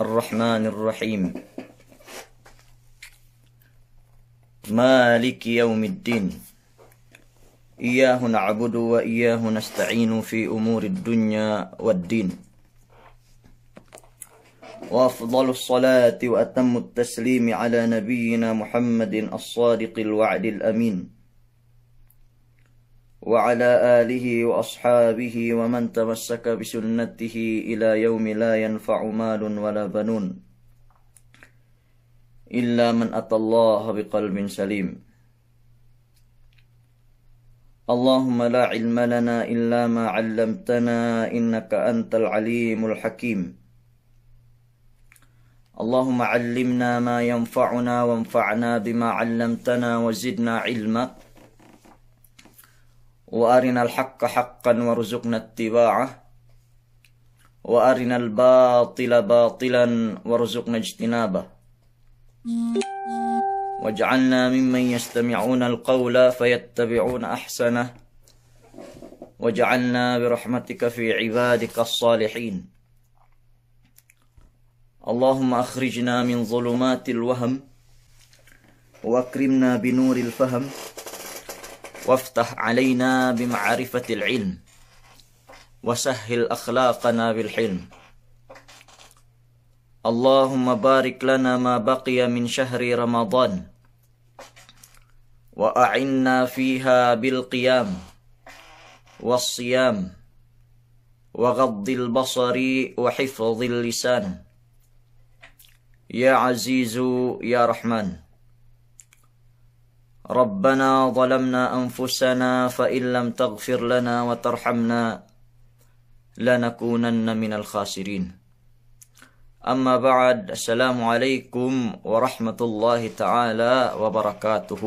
الرحمن الرحيم مالك يوم الدين إياه نعبد وإياه نستعين في أمور الدنيا والدين وأفضل الصلاة وأتم التسليم على نبينا محمد الصادق الوعد الأمين وعلى آله وأصحابه ومن تمسك بسنته إلى يوم لا ينفع مال ولا بنون إلا من أتى الله بقلب سليم اللهم لا علم لنا إلا ما علمتنا إنك أنت العليم الحكيم اللهم علمنا ما ينفعنا وانفعنا بما علمتنا وزدنا علما وارنا الحق حقا وارزقنا اتباعه وارنا الباطل باطلا وارزقنا اجتنابه واجعلنا ممن يستمعون القول فيتبعون احسنه واجعلنا برحمتك في عبادك الصالحين اللهم اخرجنا من ظلمات الوهم واكرمنا بنور الفهم وافتح علينا بمعرفة العلم وسهل أخلاقنا بالحلم اللهم بارك لنا ما بقي من شهر رمضان وأعنا فيها بالقيام والصيام وغض البصر وحفظ اللسان يا عزيز يا رحمن ربنا ظلمنا أنفسنا فإن لم تغفر لنا وترحمنا لنكونن من الخاسرين أما بعد السلام عليكم ورحمة الله تعالى وبركاته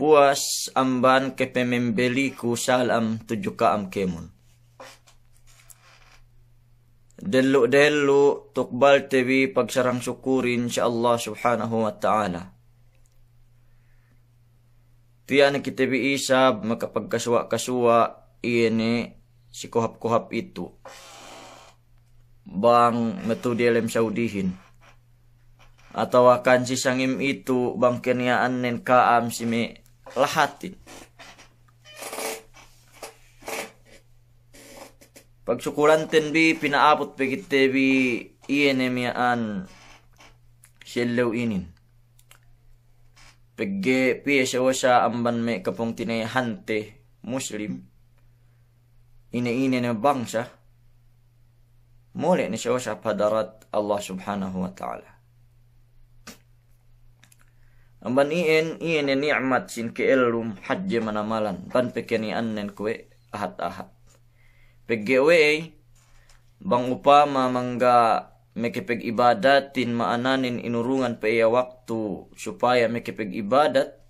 Puas amban kepemembeliku salam kaam kemun. Delu delu tukbal tebi pagsarang syukurin sa Allah subhanahu wa ta'ala. Tiya na kitabi isab makapagkaswa-kaswa ini si kohap-kohap itu. Bang metodilem saudihin. Atau akan si sangim itu bang keniaan nen kaam si me lahatin. pagsukuranten bi pinaapot pe gitte bi ienemiaan shellew inin pegge piyesewa sa amban me kapong tinehante muslim ine-ine ne bangsa Mole ni siya sa padarat Allah subhanahu wa ta'ala amban iin iin ni e ni'mat sin kielrum hajje manamalan pan pekenian nen kue ahat-ahat peggeoe bang upama mangga mekepeg tin maananin inurungan pa iya waktu supaya mekepeg ibadat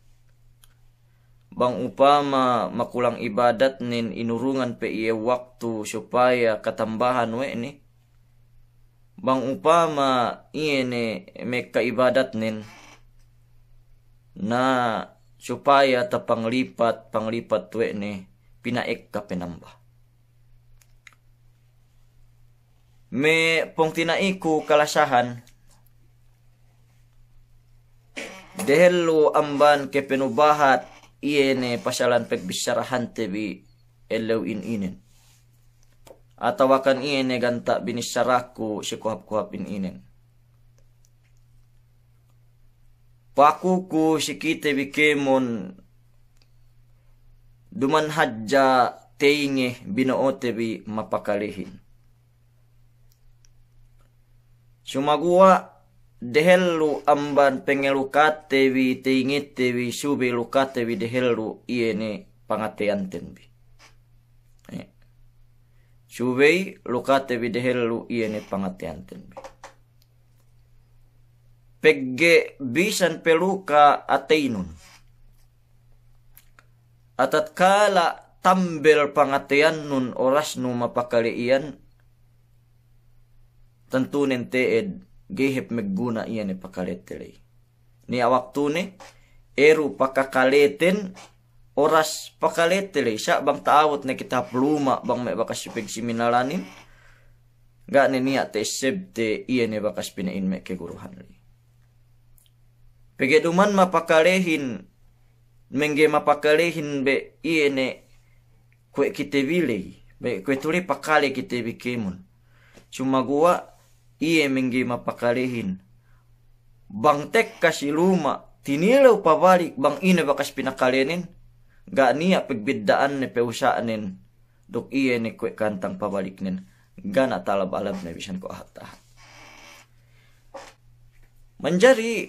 bang upama makulang ibadat nin inurungan pa iya waktu supaya katambahan we ni bang upama ini meka ibadat nin na supaya tapanglipat panglipat we ni pinaik ka pinambah me pungtina iku kalasahan dehelu amban ke penubahat iene pasalan pegbisarahan tebi elew in inen atau akan iene ganta binisaraku si kuhap-kuhap in inen pakuku si kita bikemon duman hajja teinge binoote tebi mapakalihin Cuma gua lu amban pengelukat tewi tingit tewi subi lukat tewi lu iye ni pangatean tenbi. Iya. subi lukat tewi lu iye ni pangatean tenbi. Pegge bisan peluka ateinun. Atat kala tambel pangatean nun oras nu ian tentunen teed gehep megguna iya ne pakaletelei. Ni awak awaktu eru pakakaleten oras pakaletelei sa bang taawot ne kita pluma bang me bakas sipig siminalanin. Ga ne niya te seb te iya ne bakas pinain me keguruhan li. Pegeduman mapakalehin mengge mapakalehin be iya ne kue kite bilei. Be kue tuli pakale kite bikimun. Cuma gua iye menggi mapakalehin. Bang tek luma, tinilaw pabalik bang ina bakas pinakalenin, ga niya pagbidaan ni peusaanin, dok iye ni kwek kantang pabalik nin, gana talab-alab na bisan ko ahata. Manjari,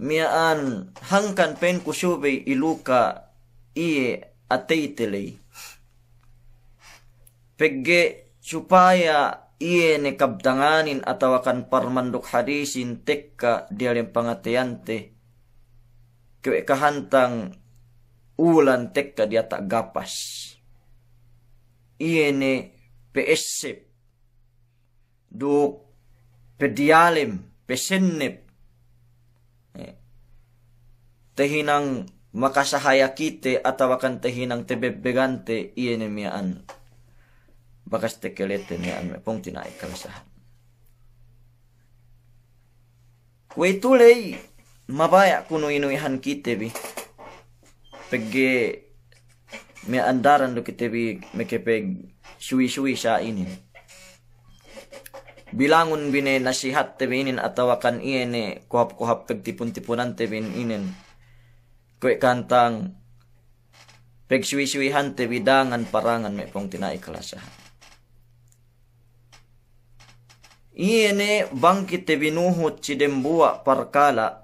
miaan hangkan pen kusube iluka iye atay tilay. Pegge supaya ia nekab tanganin atau akan parmanduk hadisin teka di alim pengatian teh kewe kahantang ulan teka dia tak gapas ia ne PSC duk pedialim pesennep eh, tehinang makasahaya kite atau akan tehinang tebebegante iya mian ni bakastekeleten ja punktina ikkalasahan. Kue tulei mabaya kuno inuihan kitebi. Pegge me andaran lo kitebi mekepeg suwi-suwi sa inin. Bilangon bine nasihat te tebinin atawakan iene kuhap-kuhap pegtipon-tipunan tebin inen. Kue kantang peg shui-shuihan tebidangan parangan me pong tinaikalasahan. iyene bankite binuhutchiden buwa parkala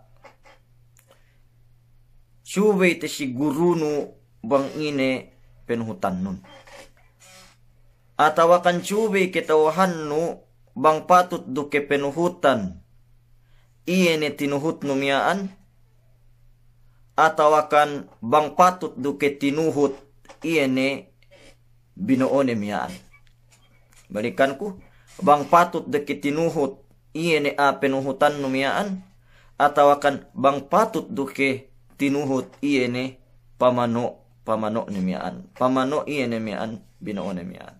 te si gurunu bang ine penhutannun atawa kan shubi nu bang patut duke penuhutan Iene tinuhut numiaan Atawakan akan bang patut duke tinuhut binoone miaan. Balikanku. balikanku bang patut dekiti nuhut iene ape nuhutan numiaan atau akan bang patut duke tinuhut iene pamano pamano numiaan pamano iene miaan binao numiaan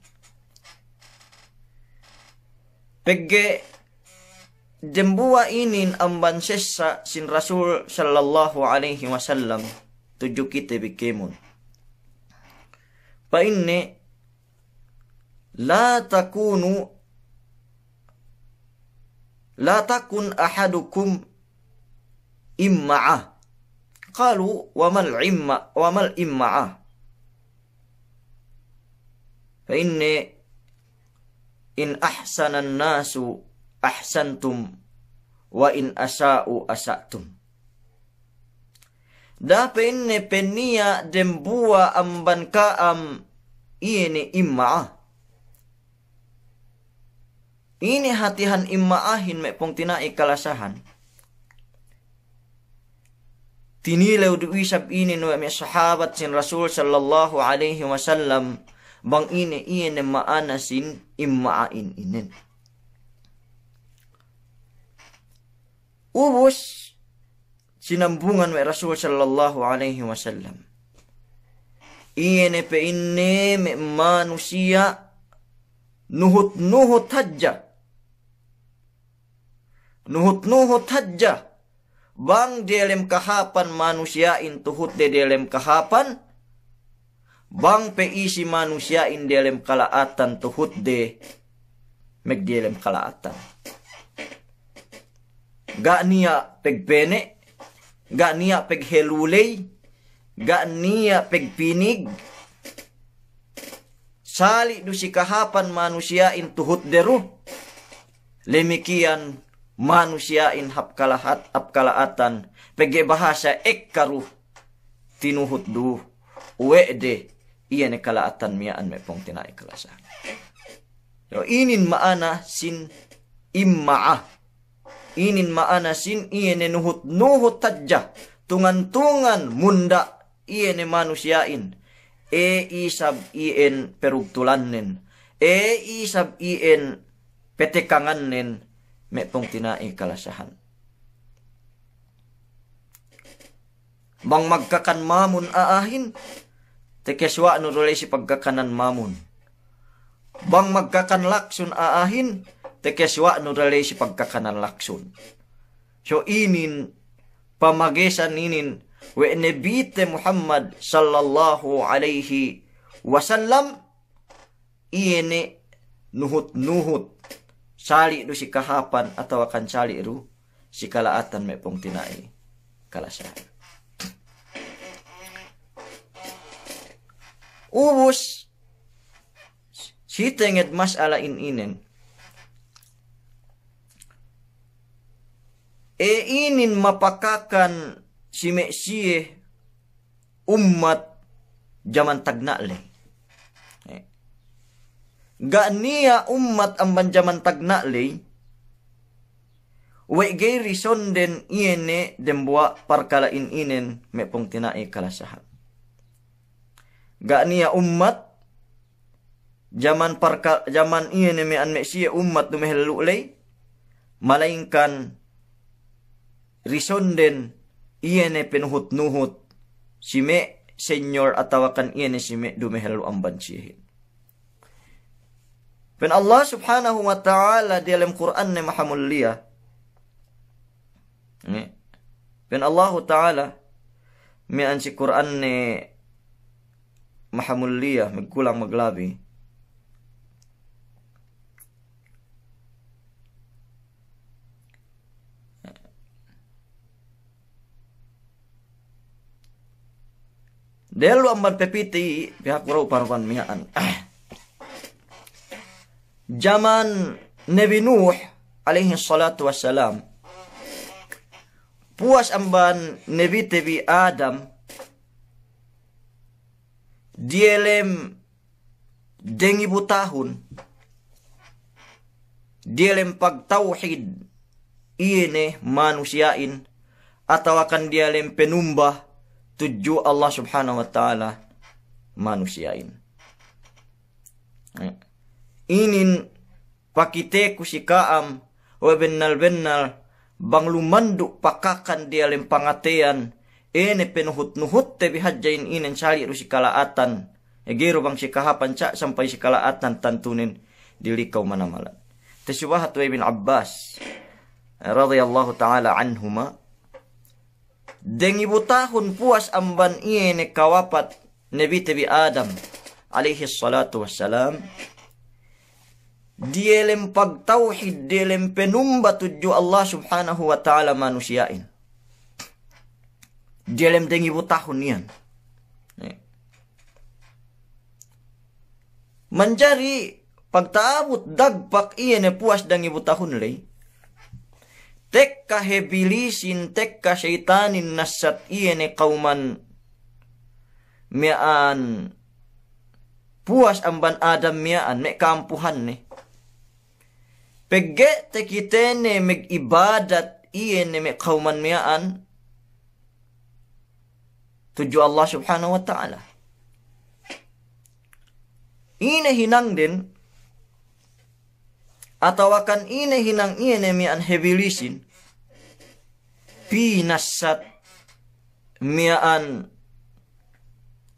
pegge jembua inin amban sesa sin rasul sallallahu alaihi wasallam tujuh kita bikimun pa inne la takunu la takun ahadukum imma'ah qalu wa mal imma wa mal imma'ah fa inni in ahsanan nasu ahsantum wa in asa'u asatum da pe inni penia dembua amban kaam ini imma'ah ini hatihan imma ahin mek pung tina ikalasahan. Tini leu duisab ini nu me sahabat sin Rasul sallallahu alaihi wasallam bang ini ien ma'ana sin imma ain inen. Ubus sinambungan me Rasul sallallahu alaihi wasallam. ien pe inne me manusia nuhut nuhut hajjah nuhut-nuhut hajjah bang dilem kahapan manusiain tuhut de dilem kahapan bang pe isi manusiain dilem kalaatan tuhut de meg dilem kalaatan gak nia peg bene gak nia peg helulei gak nia peg pinig sali dusi si kahapan manusiain tuhut deru lemikian manusia kalahat hapkalahat apkalaatan pege bahasa ekkaruh tinuhut du wed iene ne kalaatan miaan me pong tina ikalasa yo inin maana sin immaa inin maana sin iene ne nuhut nuhut tajja tungan-tungan munda iene ne in e isab ien nen e isab ien nen metong tinae kalasahan. Bang magkakan mamun aahin, tekeswa no dole si pagkakanan mamun. Bang magkakan laksun aahin, tekeswa no dole si pagkakanan laksun. So inin, pamagesan ninin, we nebite Muhammad sallallahu alaihi wasallam, iene nuhut-nuhut sali du si kahapan atau akan sali ru si kalaatan mepong tinai kala ubus si tenget ala in inen e inin mapakakan si meksiye umat zaman leh. Ga niya umat ang banjaman tagnalay, Uwe gay rison den iene dembua parkalain inen me pong tinae kalasahat. Ga niya umat jaman parka jaman iene me an me siya umat dumehelulay Malainkan rison den iene penuhut nuhut si me senior atawakan iene si me dumehelu amban sihin. Dan Allah subhanahu wa ta'ala di dalam Quran ni maha mulia. Dan Allah ta'ala mi ansi Quran ni maha mulia kulang maglabi. lu amban pepiti pihak kuro paruan miaan. Ah. zaman Nabi Nuh alaihi salatu wassalam puas amban Nabi Tebi Adam dielem dengibu tahun dielem pagtauhid iene manusiain atau akan dielem penumbah tuju Allah subhanahu wa ta'ala manusiain. Hmm inin pakite kusikaam we bennal bang lumandu pakakan dia lempangatean ene penuhut nuhut tebi hajain inen cari rusikalaatan egero bang sikahapan cak sampai sikalaatan tantunin mana manamalan tesubahat wa ibn Abbas radhiyallahu taala anhuma Deng ibu tahun puas amban iene kawapat Nabi Tebi Adam alaihi salatu wassalam dia lempag tauhid, dia lem tuju Allah subhanahu wa ta'ala manusiain. Dia lempengi tengi tahun nian. Mencari pagtaabot dagpak iya ne puas dang ibu tahun lay. Tekka hebilisin, tekka syaitanin nasat iya ne kauman miaan puas amban adam miaan, mekampuhan kampuhan nih. Pege te ne meg ibadat ne meg kauman miaan tuju Allah subhanahu wa ta'ala. Ine hinang din atau akan ine hinang iene mian hebilisin pinasat miaan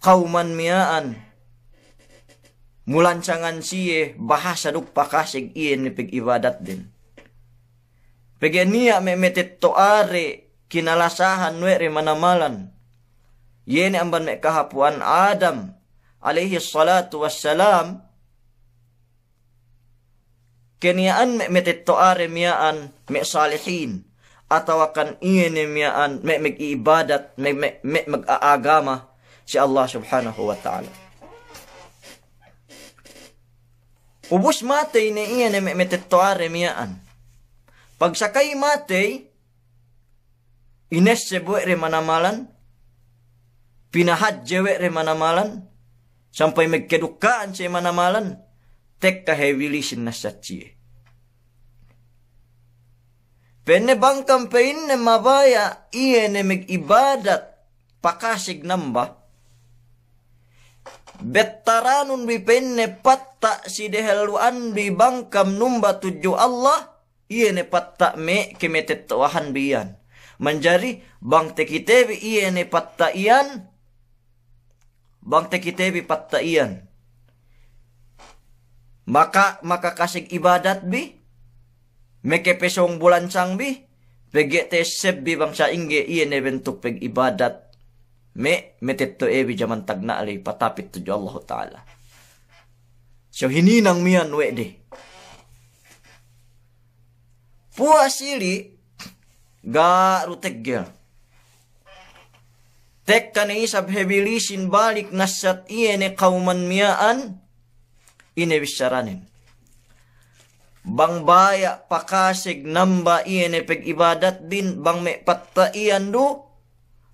kauman miaan Mulancangan siye bahasa duk pakasig iyan ni pig ibadat din. Ya niya memetit toare kinalasahan nwere manamalan. Yeni amban me kahapuan Adam alaihi salatu wassalam keniaan me metit toare miaan me salihin atau akan ni miaan me mag iibadat me, me mag-aagama si Allah subhanahu wa ta'ala. Ubus matay na iya na metettoare miyaan. Pagsakay matay, ines sebo re manamalan, pinahad jewe re manamalan, sampai magkedukaan sa manamalan, tek kahewili sinasatsi. Pene bang campaign na mabaya iya na mag-ibadat pakasig namba, Betaranun bipenne patta si dehaluan di bi bangkam numba tuju Allah iye ne patta me kemetet wahan bian menjadi bang tekitebi tebi iye ne patta ian bang tekitebi tebi patta ian maka maka kasih ibadat bi meke pesong bulan sang bi pege te bi bangsa ingge iye ne bentuk peg ibadat me metetto ebi jaman tagna ali patapit tuju Allah Ta'ala. So nang mian wede. Puas ili ga ruteggel. Tek ni kan isab hebilisin balik nasat iyene kauman miaan inebisaranin. Bang baya pakasig namba iyene peg ibadat din bang me patta iyan do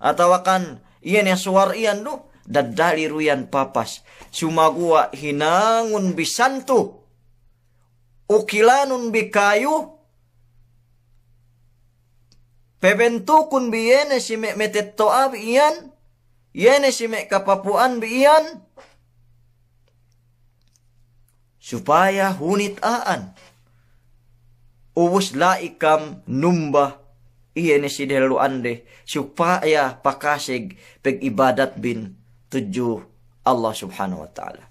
atawakan Iyan ya suar iyan duh. Dadali ruyan papas. Sumagua hinangun bisantu. Ukilanun bikayu. Pebentukun yene si mek bi iyan. Yene si mek kapapuan iyan. Supaya hunit aan. Uwus laikam numbah iya ni si deluan deh supaya pakasig peg ibadat bin tujuh Allah subhanahu wa ta'ala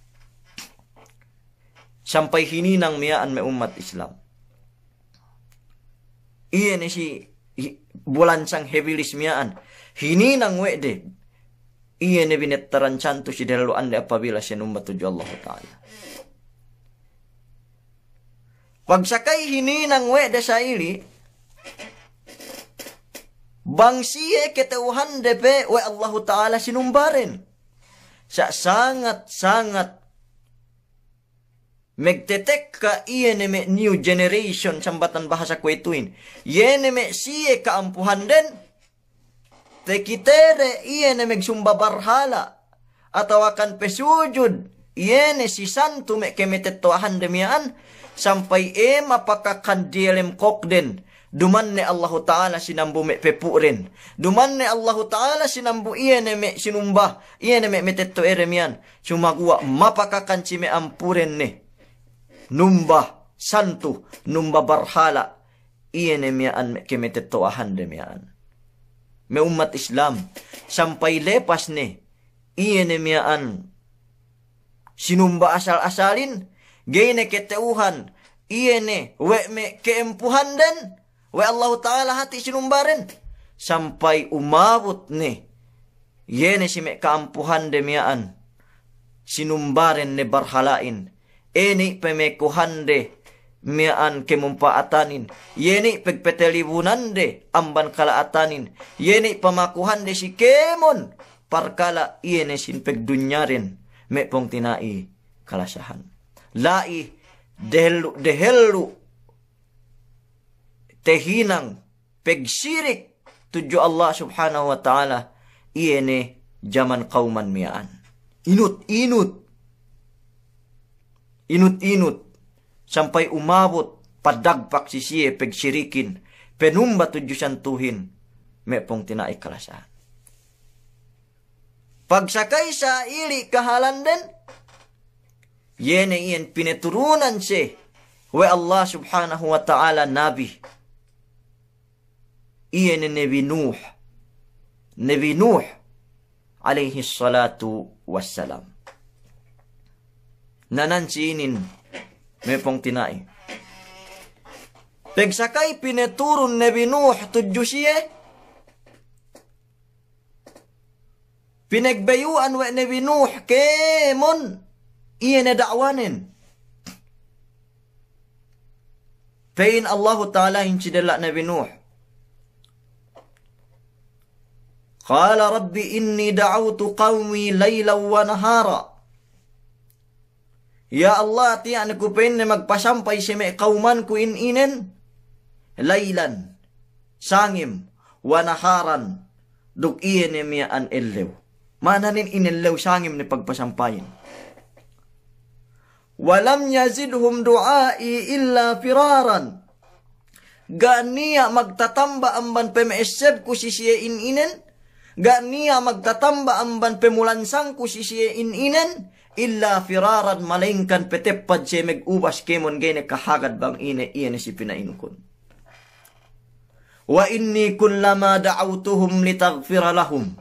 sampai hini nang miaan me umat Islam iya ni si bulan sang hebilis miaan hini nang we de iya ni binet tu si deluan deh apabila si umat tujuh Allah ta'ala Pagsakay hini nang we da sa ili, Bangsiye ketuhan DP we Allah Ta'ala sinumbarin. Sa sangat-sangat Magtetek ka ieneme new generation sambatan bahasa kuetuin. Yeneme siye kaampuhan den. Tekitere ieneme sumba barhala. Atau akan pesujud. Iene si santu me kemetetuahan demian. Sampai em pakakan dilem kok den? Duman dumanne Allah Ta'ala sinambu me pepuren. Dumanne Allah Ta'ala sinambu iene me sinumbah. Iene mek metetto eremian. Cuma gua mapakakan cime ampuren ne. Numbah santu. Numbah barhala. Iene miaan me kemetetto ahan demiaan. Me umat Islam. Sampai lepas ne. Iene miaan. Sinumbah asal-asalin. Gene keteuhan. Iene we mek keempuhan dan Wa Allah taala hati sinumbaren sampai umabut ni. yene mek kaampuhan demiaan sinumbaren ne barhalain eni pemekuhan de miaan kemumpaatanin yeni pegpetelibunan de amban kalaatanin yeni pemakuhan de si kemon parkala iene sin pegdunyarin pong tinai kalasahan lai dehelu dehelu tehinang pegsirik tudyo Allah subhanahu wa ta'ala iene jaman kauman miaan. Inut-inut. Inut-inut. Sampai umabot padagpak si siye pegsirikin. Penumba tudyo santuhin. mepong pong tinaik kalasaan. Pagsakay sa ili kahalan din, yene iyan pineturunan si we Allah subhanahu wa ta'ala nabi i je nevi Nuh. Nevi Nuh, alaihi salatu wassalam. Nanan may pong tinai. Pegsakay pineturun nevi Nuh tudyo siye, pinagbayuan wa nevi Nuh kemon, iya na da'wanin. Fain Allah Ta'ala hinchidala Nabi Nuh. Qala rabbi inni da'autu qawmi layla wa nahara. Ya Allah, tiyan ku penne magpasampay si may kauman ku ininen. Laylan, sangim, wa naharan, ni miya an ilew. Mananin inilew sangim ni pagpasampayin. Walam yazidhum du'ai illa firaran. Ganiya magtatamba amban pemeseb ku sisiyain inen. Ganiya magtatamba amban pemulansang kusisiin ininen illa firaran malengkan petepad siya megubas kemon gene kahagat bang ine iene si pinainkon. Wa inni kullama da'awtuhum litaghfira lahum.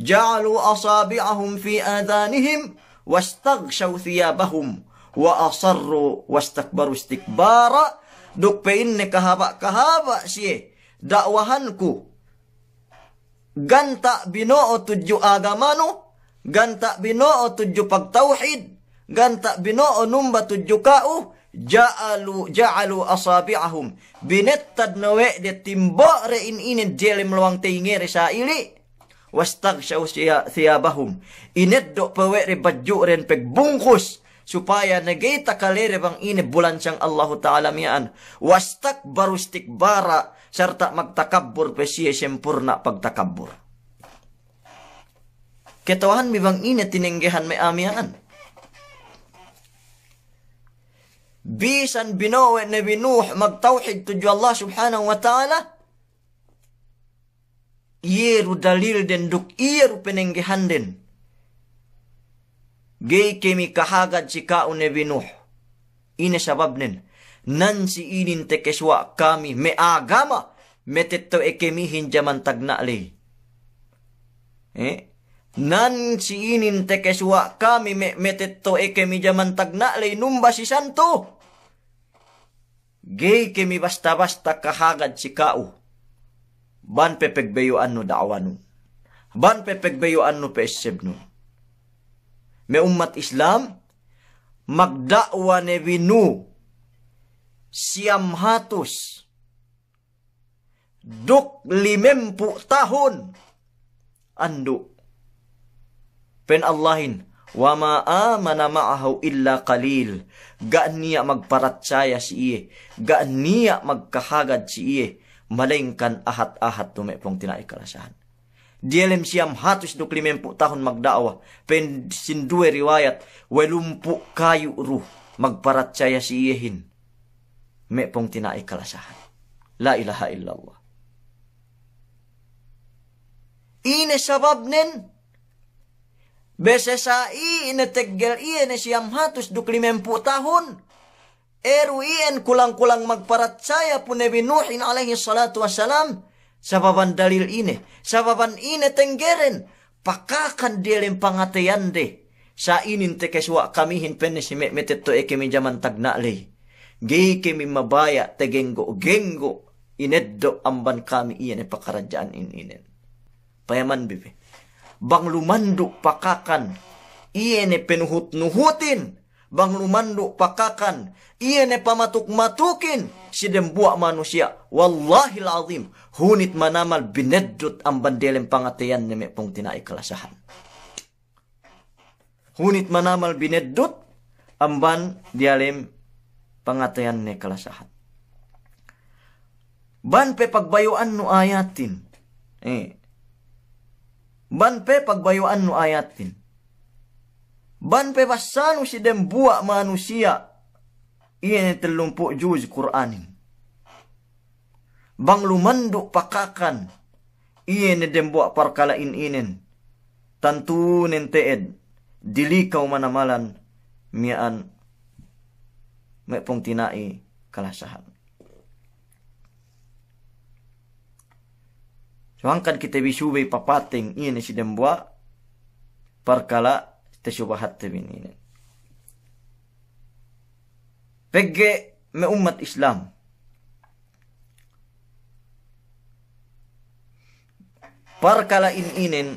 Ja'alu asabi'ahum fi adhanihim wastaghshaw thiyabahum wa asarru wastakbaru istikbara dukpein ne kahaba kahaba siya dakwahanku ganta binoo tujuh agama nu ganta binoo tujuh pagtauhid ganta binoo numba tujuh kau ja'alu ja'alu asabi'ahum binettad nawe de timbo re in inen jele meluang teingere sa ili wastaghshaw thiyabahum inet do pawe re baju ren bungkus supaya negita kalere bang ini bulan sang Allahu Ta'ala mian wastak barustik bara serta magtakabur pesiye sempurna pagtakabur. Ketawahan bibang ini tinenggehan me amian. Bisan binawe Nabi Nuh magtauhid tuju Allah subhanahu wa ta'ala. Iyeru dalil den duk iyeru penenggehan den. Gei kemi kahagad si kau Nabi Nuh. Ini sababnen. nansi inin tekeswa kami me agama metetto ekemi hinjaman tagnali. Eh? Nansi inin tekeswa kami me metetto ekemi jaman tagnali numba si santo. Gay kemi basta-basta kahagad si kao. Ban pepegbeyo anno daawanu. Ban pepegbeyo anno peessebno. Me umat Islam, magdakwa ne binu siyam hatos duk limempu tahun andu pen Allahin wa ma amana ma'ahu illa qalil ga niya magparatsaya si iye gaan niya magkahagad si iye malengkan ahat-ahat tume pong tinaikalasahan dielem siam hatus duk limempu tahun magdawa pen sindue riwayat welumpu kayu ruh magparatsaya si iyehin me pong tinai La ilaha illallah. Ine sabab nen. Besesai ine teggel ine siam hatus duk limempu tahun. Eru en kulang-kulang saya pun Nabi Nuhin alaihi salatu wassalam. Sababan dalil ine. Sababan ine tenggeren. Pakakan lempang pangatayan deh, Sa inin wak kamihin penis meteto eke minjaman leh. Gihiki mi mabaya tegenggo genggo ineddo amban kami iyan in inen. Payaman bibi. Bang lumando pakakan iyan penuhut-nuhutin. Bang lumando pakakan iyan pamatuk-matukin. Si dembua manusia. Wallahi azim. Hunit manamal bineddot ang bandelem pangatayan ni pong tinaikalasahan. Hunit manamal bineddot amban dialem pangatayan ni kalasahat. Ban pe pagbayuan no ayatin. Eh. Ban pe pagbayuan no ayatin. Ban pe basano si dembua manusia. Iyan telumpu juz Quranin. Bang lumanduk pakakan. Iyan dembua parkalain inin. Tantu nenteed. Dilikaw manamalan. Mian mek pung tinai kalasahan. Suangkan kita bisubay papating ini si dembua perkala tesubahat tebin ini. Pegge me umat Islam. Perkala in inin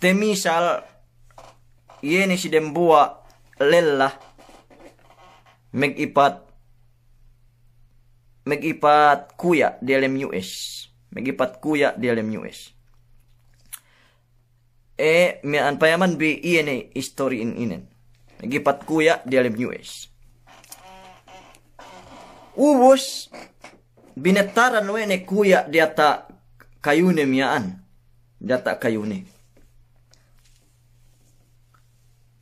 temisal yene si dembua lelah megipat megipat kuya di LMUS megipat kuya di LMUS e mi an payaman bi iene e story in inen megipat kuya di LMUS Binataran binetaran wene kuya di ata kayune miaan di ata kayune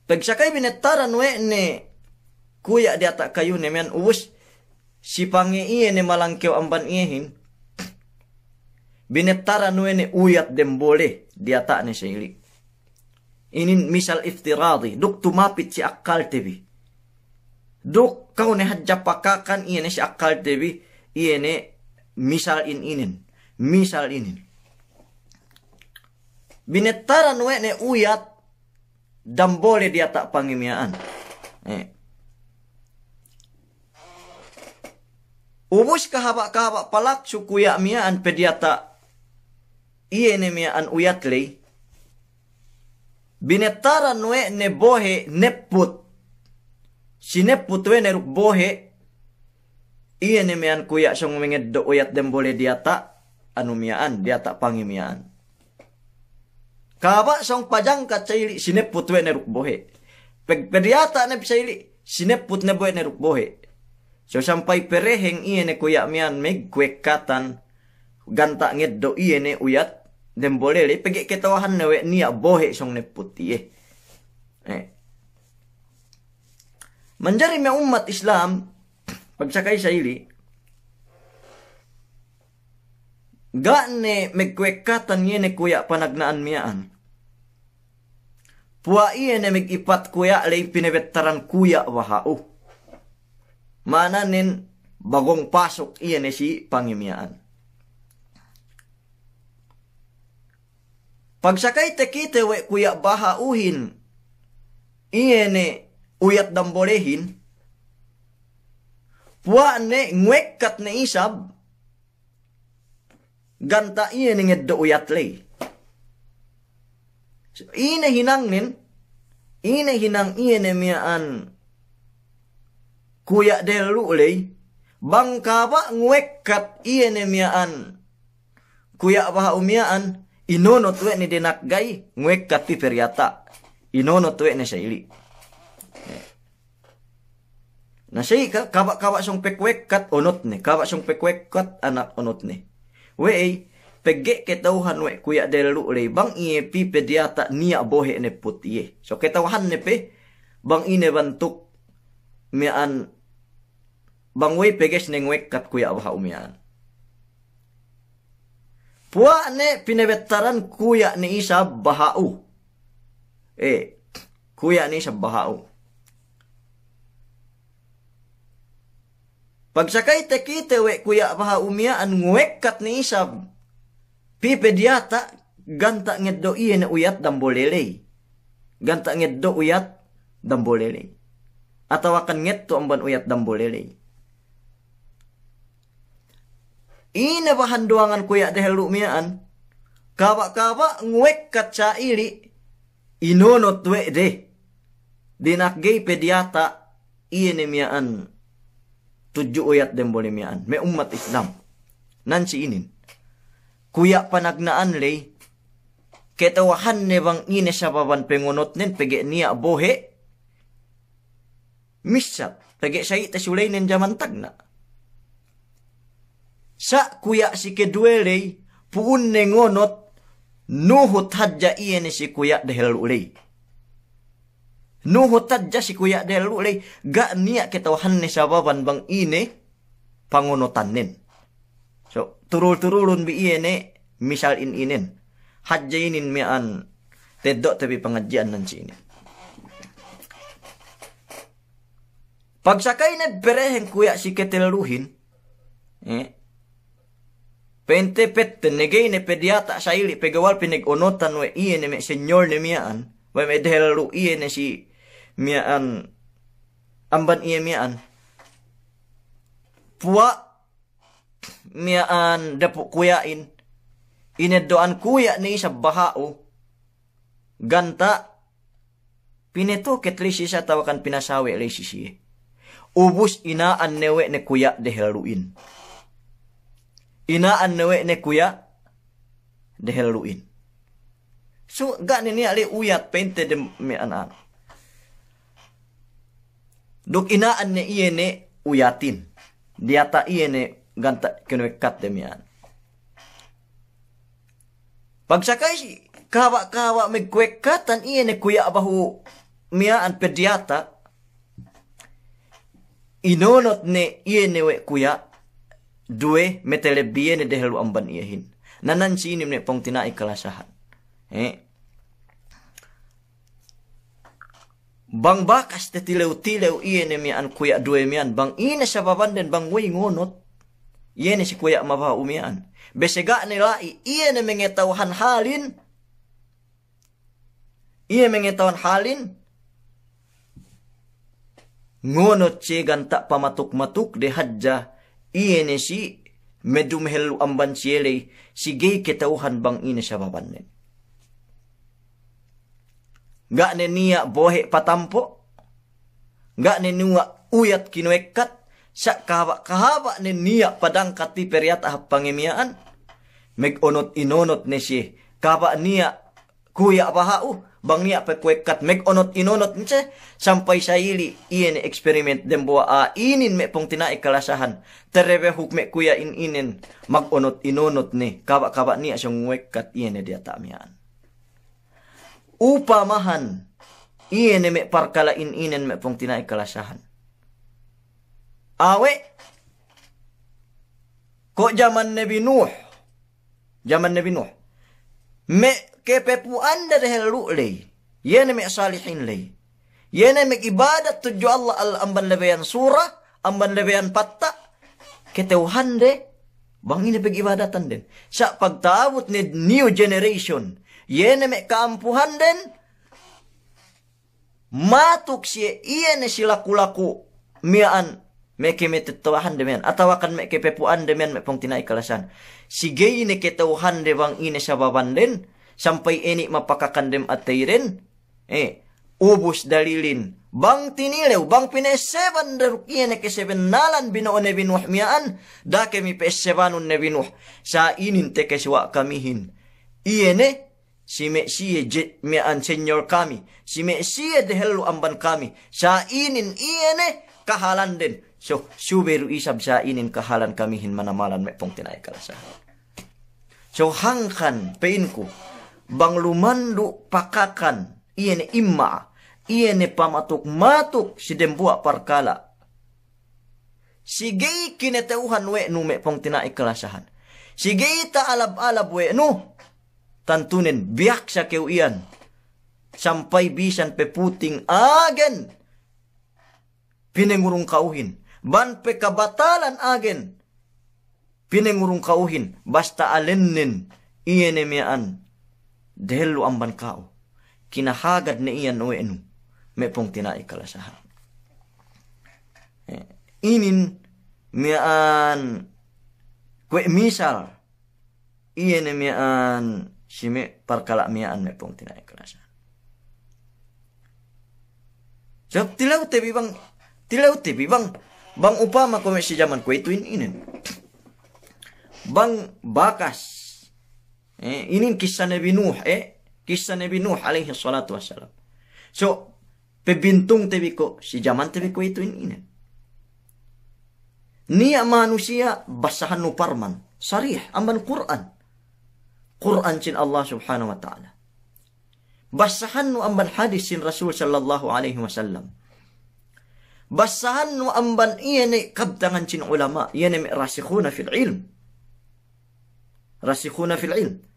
Pagsakay binetaran wene kuya di atak kayu nemen uwus pange iye malang malangkeu amban iyehin binetara nuene uyat dem boleh di atak ne seili inin misal iftiradi duk tumapit si akal tebi duk kau ne hajapakakan iye ni si akal tebi iye ni misal in inin misal inin binetara nuene uyat dan boleh di atak pangimiaan eh Ubus ka haba palak suku mia an pediata iye mia an uyatlei. Binetara nue ne bohe neput. Si neput we ne ruk bohe. iye mia an kuya song do uyat dem boleh diata anu an diata pangimiaan. Kahabak song pajang kacaili si neput we ne ruk bohe. Pediata ne bisa ili si neput ne bohe ne ruk bohe. So sampai pereheng iene kuya mian meg kuekatan ganta ngeddo iene uyat dem boleh le pegi ketawahan newe nia bohe song ne putih eh. eh. Manjari me umat Islam pagsakay sa ili Gane megkwekatan yene kuya panagnaan miyaan. Pua iene megipat kuya lay pinewetaran kuya Uh. mana bagong pasok iyan si pangimiaan. Pagsakay tekite we kuya baha uhin, iyan uyat damborehin puwa ne ngwekkat na isab, ganta iyan ng eddo uyat lay. So, hinang hinangnin, ina hinang iyan miyaan kuya delu lei bangka ba nguekat iene miaan kuya ba umiaan inono tuwe ni denak gai nguekat ti periata inono tuwe ne syaili na syai ka kaba kaba song pekwekat onot ne kaba song pekwekat anak onot ne wei ke ketauhan we kuya delu lei bang ie pi pediata nia bohe ne putie so ketauhan ne pe bang ine bantuk mian bangwe pegesh nengwek kat kuya abha umian pua ne pinebettaran kuya ni isa bahau Eh kuya ni isa bahau Pagsakay teki tewe kuya paha umia an kat ni isa Pipe diata ganta ngeddo iye ne uyat dambolelei. Ganta ngeddo uyat dambolelei atau kan ngetto amban uyat dambolele ina bahan doangan kuya dehel mian, kawa-kawa ngwek kaca ili inonot we de dinak gay pediata ini mian, tujuh uyat dembole mian, me umat islam nanci inin kuya panagnaan leh ketawahan ne bang ine sa baban pengonot nen pege niak bohe Misal, bagi saya nen zaman tagna. Sa kuya si kedua lei pun nengonot nuhut iye iene si kuya dehel ulei. Nuhut hatja si kuya dehel ulei gak niak ketawahan ne sababan bang ine nen. So, turul-turulun bi iene misal in inen. iye inin mian tedok tapi pengajian nanti ini. Pagsakay na berehen kuya si ketelluhin, eh, Pente pette ne pediata sa ili pegawal pinag-unotan we iye ne me senyor ne miaan. We me dehelru iye ne si miaan amban iye miaan. Pua miaan dapu kuyain. Inedoan kuya ni sa bahao. Ganta. Pineto ketli siya tawakan pinasawi li siya. ubus ina annewe ne kuya deheluin ina annewe ne kuya deheluin so gak nini ni ale uyat pente de me anan dok ina anne iene uyatin diata iene ganta kenwe kat demian ya. pagsakai kawa kawa me kwekatan iene kuya abahu mia an pediata inonot ne ienewe kuya due metelebie ne dehelu amban iehin nanan sinim ne pong tina ikalasahan eh bang bakas te tileu tileu iene mian kuya due mian bang ine sababan den bang wei ngonot iene si kuya maba umian besega ne lai iene mengetauhan halin ia mengetauhan halin ngono cegan tak pamatuk-matuk de hajja iene si medum helu amban ciele si gei ketauhan bang ini sababanne gak ne nia bohe patampo gak ne nua uyat kinuekat sak kahaba kahaba ne nia padang kati periat ah pangemiaan meg onot inonot ne si kahaba nia kuya bahau bang niya pa kwekat meg onot inonot nse sa sayili iyan experiment dembo a ah, inin me pong tina kalasahan terebe huk mek kuya in inin mag onot inonot ni kaba kaba niya siyang wekat iyan dia tamian upamahan iyan me parkala in inin me pong tina kalasahan awe kok zaman Nabi Nuh zaman Nabi Nuh me kepepu anda dah helu lei yana mek salihin lei yana mek ibadat tuju Allah al amban lebayan surah amban lebayan patta keteuhan de bang ini pegi ibadatan den sak pagtawut ni new generation yana mek kampuhan den matuk si iya ne silaku-laku mian, meke tuhan demian atau akan meke pepuan demian mek tinai kalasan si gei ne ketuhan de bang ini sababan den sampay ini mapakakandem at tayren. Eh, ubos dalilin. Bang tinilew, bang pineseban darukien ke seven nalan binuo ne binuh miaan, da kemi pesebanun ne binuh, sa inin te keswa kamihin. Iene, si Mesiye jet miaan senyor kami, si Mesiye dehelu amban kami, sa inin iene kahalan din. So, suberu isab sa inin kahalan kamihin manamalan me pong tinay kalasahan. So, hangkan pein ko, banglumandu pakakan iyan imma iyan pamatuk-matuk si dembua parkala. Sige kinetauhan we nume pong tinaikalasahan. Sige ta alab-alab we no. Tantunin biyak sa keu iyan. Sampay bisan peputing agen. Pinengurong kauhin. Ban pe kabatalan agen. Pinengurong kauhin. Basta alennin. Iyan emiaan dehelu amban kau kina hagad ne iyan no enu me pung tina ikala saha eh, inin mian kue misal iyan mian sime parkala mian me pung tina ikala saha Jab tilau tebi bang, tilau tebi bang, bang upama kome si zaman kue tuin inen. Bang bakas Eh, ini kisah Nabi Nuh, eh, kisah Nabi Nuh alaihi salatu wassalam. So, pebintung tebiko, si zaman tebiko itu ini. ini. Nia manusia basahan nuparman, parman, sarih amban Quran. Quran cin Allah Subhanahu wa taala. Basahan nu amban hadis cin Rasul sallallahu alaihi wasallam. Basahan nu amban iya ne kabtangan cin ulama, iya ne rasikhuna fil ilm. Rasikhuna fil ilm.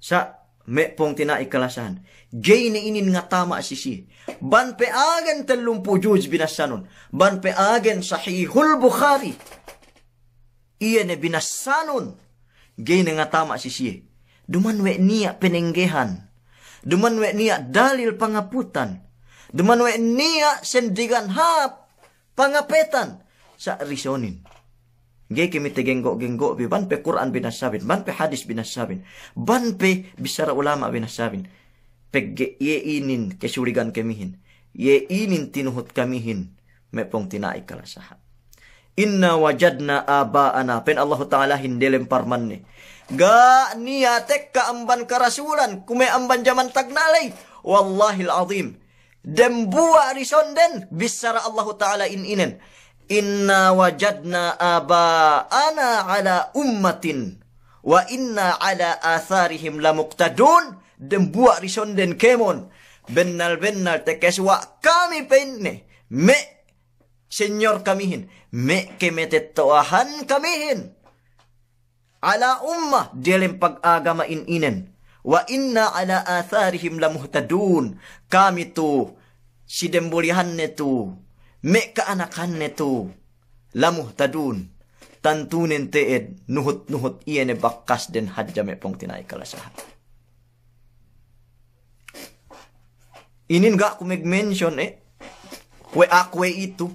sa me pong tinaikalasan. Jay ni inin nga tama sisi. Ban pe peagan talumpu Juj binasanon. Ban pe peagan sahihul Bukhari. Iya ne binasanon. Jay ni nga tama sisi. Dumanwe niya penenggehan. Dumanwe niya dalil pangaputan. Dumanwe niya sendigan hap pangapetan sa risonin. Gay kami tegenggok-genggok bi ban pe Quran bin asabin, ban pe hadis bin asabin, ban pe bicara ulama bin asabin. Pe ye inin kesurigan kamihin. Ye inin tinuhut kamihin mepong tinai kala Inna wajadna abaana pen Allah Taala hindelem parmanne. Ga niatek ka amban karasulan kume amban jaman tagnalai. Wallahil azim. Dembuwa risonden bisara Allah Taala in inen. Inna wajadna ana ala ummatin wa inna ala atharihim lamuqtadun den buak rison den kemon bennal bennal tekes wa kami penne me kami kamihin me kemete toahan kamihin ala ummah dilem pag-agama in inen wa inna ala atharihim lamuhtadun kami tu si dembulihan ne tu me anakan tu lamuh tadun tantunen teed nuhut nuhut iene bakkas den hajjame pong tinai kalasah inin gak aku meg mention eh we akwe itu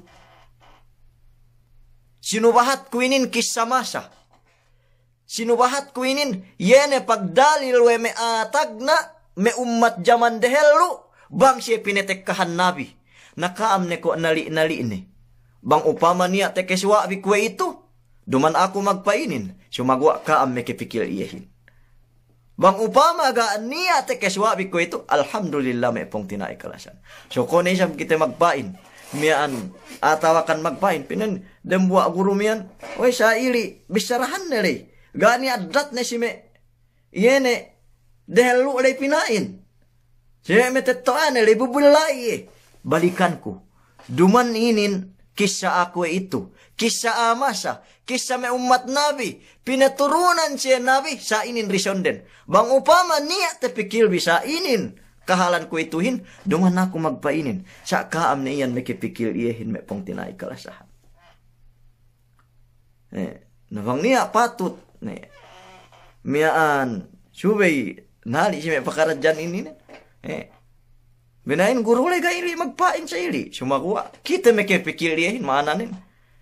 sinubahat ku inin kisah masa sinubahat ku inin yene pagdalil we me atagna me ummat jaman dehelu bang siya kahan nabi nakaam ne ko nali-nali ini. Bang upama niya te keswa vi ito, duman aku magpainin, sumagwa kaam me kepikil iyehin. Bang upama ga niya te keswa vi ito, alhamdulillah me pong tinaikalasan. So kone siya kita magpain, mian atawakan magpain, pinan dembuak guru mian, oy sa ili, bisarahan nere, gani adat ne si me, iyene, dehelu lu pinain. Siya me tetoan, le bubulay balikanku. Duman inin kisah aku itu. Kisah amasa. Kisah meumat umat Nabi. Pinaturunan si Nabi sa inin risonden. Bang upama niya tepikil bisa inin. Kahalan ko ituhin, duman aku magpainin. Sa kaam na iyan mikipikil iyahin me pong tinay kalasahan. Eh, nabang niya patut. Eh, miaan, subay, nali si may pakarajan ini. Eh, Binain guru le ga iri magpain sa Cuma Sumakuha. Kita mana maananin.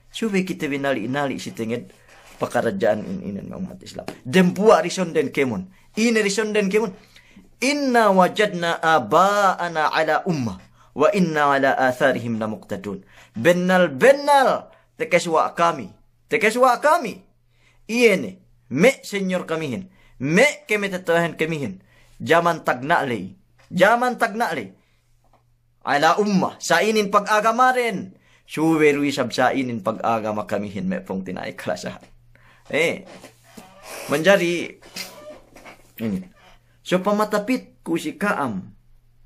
Cuba kita binali-inali si tingid pekerjaan ini ng umat Islam. Dempua rison den kemun. Ini rison den kemun. Inna wajadna abaana ala umma. Wa inna ala atharihim na muqtadun. benal bennal. Tekeswa kami. Tekeswa kami. Iyene. Me senyor kamihin. Me kemi kami kamihin. Jaman tagna lay. Jaman tagna lay ala umma sa inin pag-agama rin. Suweru isab sa inin pag-agama kamihin me pong tinay Eh, menjadi ini. So pamatapit ku si kaam,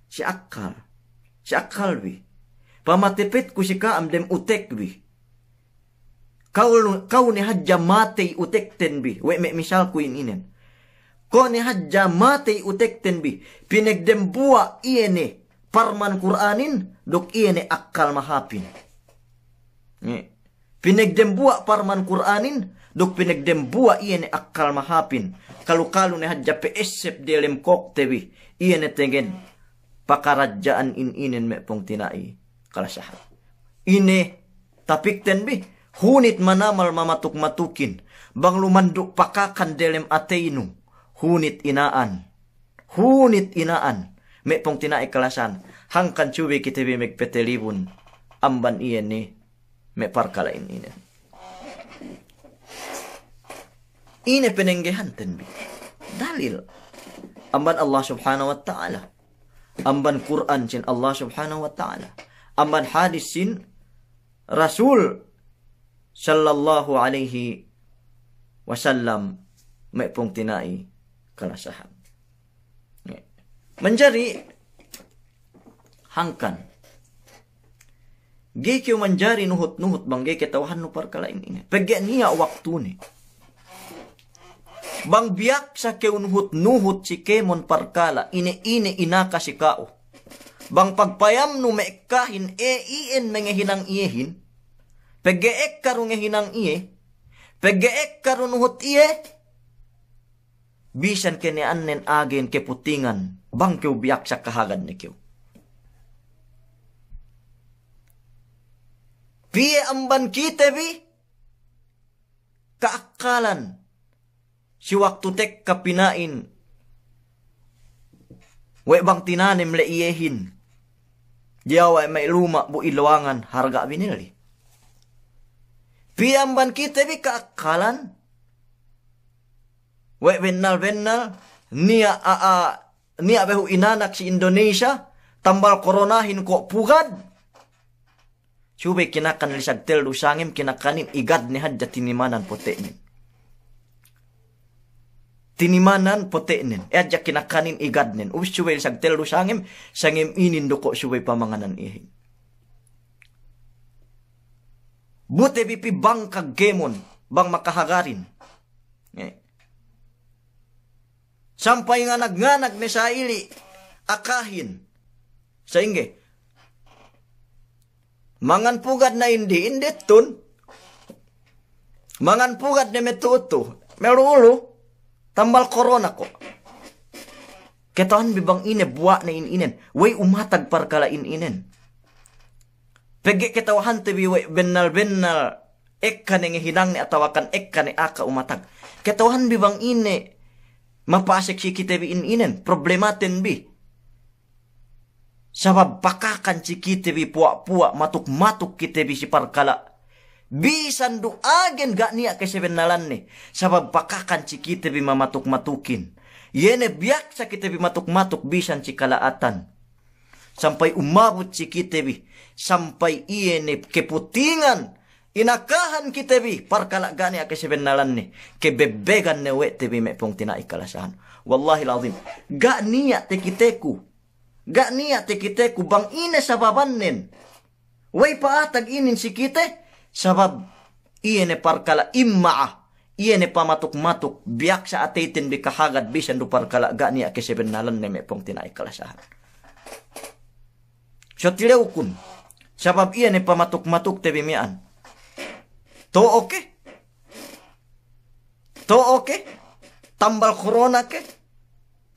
si akal, si akal wi. Pamatipit si kaam dem utek wi. Kau, kau ni hajja matei utek ten bi. We me misal ku ininen. Kau ni hajja matei utek ten bi. Pinagdembua iene parman Qur'anin dok iene iya akal mahapin. Pinegdem buak parman Qur'anin dok pinegdem buak iene iya akal mahapin. Kalau kalu ne hajja esep delem kok tebi iene iya tengen pakarajaan in inen me pong tinai kala syahat. Ine tapik tenbi hunit manamal mamatuk matukin bang lumanduk pakakan delem ateinu hunit inaan hunit inaan Mepung pong tina ikalasan e hangkan cuwi kita bi mek libun amban iyan ni mepar parkala in ine penenggehan tenbi dalil amban Allah subhanahu wa ta'ala amban Quran sin Allah subhanahu wa ta'ala amban hadis sin Rasul sallallahu alaihi wasallam mepung pong tinai kalasahan Mencari hangkan Geki menjari nuhut nuhut bang geki tawahan nu perkala ini ini. nia waktu ni. Bang biak sa ke nuhut nuhut si kemon perkala ini ini inaka si kau, Bang pagpayam nu mekahin e ien mengehinang iehin. Pegeek karungehinang ie. Pegeek nuhut ie bisan kini anen agen keputingan bangkew biak sa kahagan ni kyo. Pie amban kita bi kaakalan si waktu tek kapinain we bang tinanim le iyehin jawa may luma bu iluangan harga binili. Pie amban kita bi kaakalan We wenna wenna nia a a nia behu inanak si Indonesia tambal corona hin ko pugad. Chube kinakan lisag tel usangim kinakanin igad ni hadya tinimanan potenin. Tinimanan pote potenin. E adya kinakanin igad nin. Ubis chube lisag tel usangim sangim inin duko chube pamanganan ihin. Bute bipi bang kaggemon bang makahagarin. Eh. Sampai nganak-nganak ni ili akahin. Saingge. Mangan pugat na indi indetun. Mangan pugat ni metuto Merulu. Tambal corona ko. Ketaan bibang ine buwa na ininen. Way umatag parkala ininen. Pegi ketawahan tibi way benal-benal. Ekka ni hidang ni atawakan ekka ni aka umatag. Ketawahan bibang ine mapasek si kita bi ininen problematen bi sabab bakakan si kita bi puak-puak matuk-matuk kita bi si parkala bisan agen gak niak ke nalan ni sabab bakakan si kita bi mamatuk-matukin yene sa kita bi matuk-matuk bisan si kalaatan sampai umabut si kita bi sampai iene keputingan inakahan kita bi ake ya nalan ni kebebegan ne wek tebi mek pung tina ikalasahan wallahi lazim ga niat te kiteku ga niat te kiteku bang ine sababan nen wei atag inin si kite sabab iene parkala immaa iene pamatuk-matuk biak sa ateitin bi kahagat bisan du parkala ga niat nalan ne mek pung tina ikalasahan so sabab iene pamatuk-matuk tebi mian Too oke, Too oke, Tambal corona ke?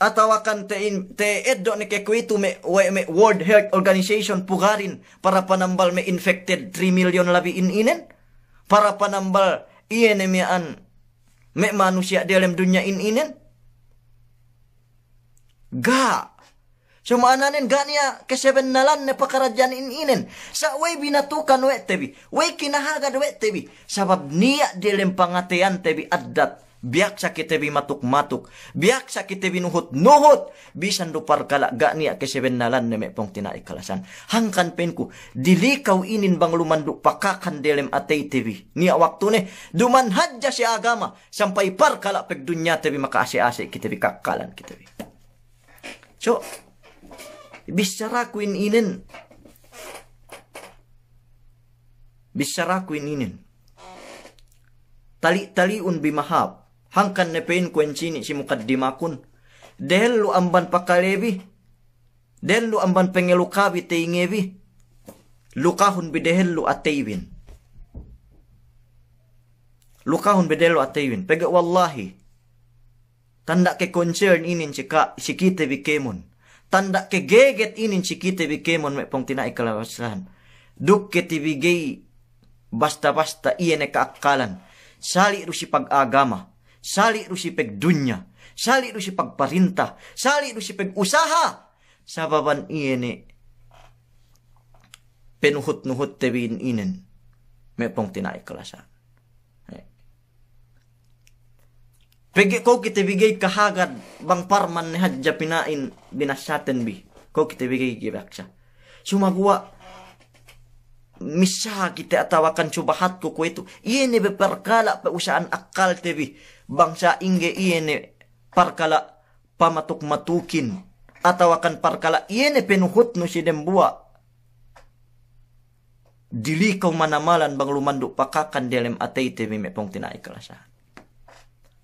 Atau akan te, in, te edo ni kekuitu me, me World Health Organization pugarin para panambal me infected 3 million labi in inen? Para panambal iyan an, me manusia dalam dunia in inen? Gak. Sumaananin seven nalan ne pakarajaan inen. Sa way binatukan we tebi. Way kinahagad we tebi. Sabab niya dilem pangatean tebi adat Biak sakit tebi matuk-matuk. Biak sakit tebi nuhut-nuhut. Bisan dupar kala ke seven nalan ne mepong tinaikalasan. Hangkan penku, dilikaw inin bang lumanduk pakakan delem atay tebi. Niya waktu ne, dumanhadja si agama. Sampai par kala pegdunya tebi ase asi kitebi kakalan kitebi. So, Bicara inin. Bicara inin. tali tali un bimahab. Hangkan nepein kuen cini si mukaddimakun. Dahil lu amban pakalebi. Dahil lu amban pengelukabi teingebi. Lukahun bidehel lu ateiwin. Lukahun bidehel lu ateiwin. Pega wallahi. Tanda ke concern ini cika sikite bikemun tanda kegeget ini cikite bikemon me pong tina ikalawasan duk ketibigei basta-basta iene iya kaakalan sali rusi pag-agama sali rusi peg dunya sali rusi pag-parinta. sali rusi usaha sababan iene iya penuhut-nuhut tebin inen me pong tina ikalawasan Pege ko kita bigay kahagad bang parman ni hadja pinain binasyaten bi. Ko kita bigay cuma Sumagwa misah kita atawakan coba hatku ko ito. iye ni beperkala pa usaan akal tebi. Bangsa inge iye ni parkala pamatuk matukin. Atawakan parkala iyan ni penuhut no si dembua. Dili kau manamalan bang lumanduk pakakan dalam atay tebi mepong tinaikalasahan.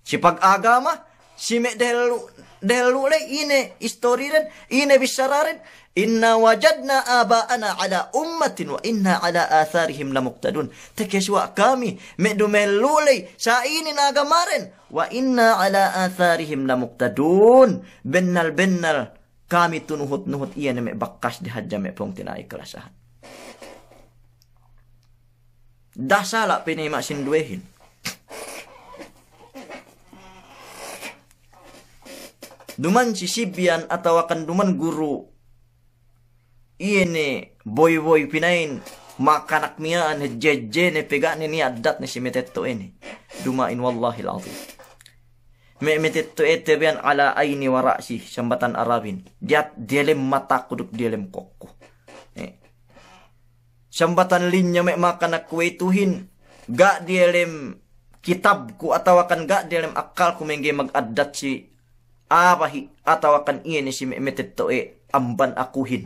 Si pag-agama, si me delu delu le ine istori len ine bishararen inna wajadna abaana ala ummatin wa inna ala atharihim lamuqtadun tekeswa kami me dumelu le sa ini nagamaren wa inna ala atharihim lamuqtadun bennal bennal kami tunuhut nuhut iene iya me bakkas dihajja me pongtina ikrasahan dasala penima sinduehin duman sisibian atau akan duman guru ini boy boy pinain makanak mian jeje ne pegan ini adat ne si metetto ini dumain wallahi alazim me metetto ete bian ala aini warasi sambatan arabin dia dialem mata kuduk dialem kokku eh. sambatan linnya me makanak kue tuhin gak dialem kitabku atau akan gak dalam akalku menggemak adat si apahi atawakan iyan si metit to e eh, amban akuhin.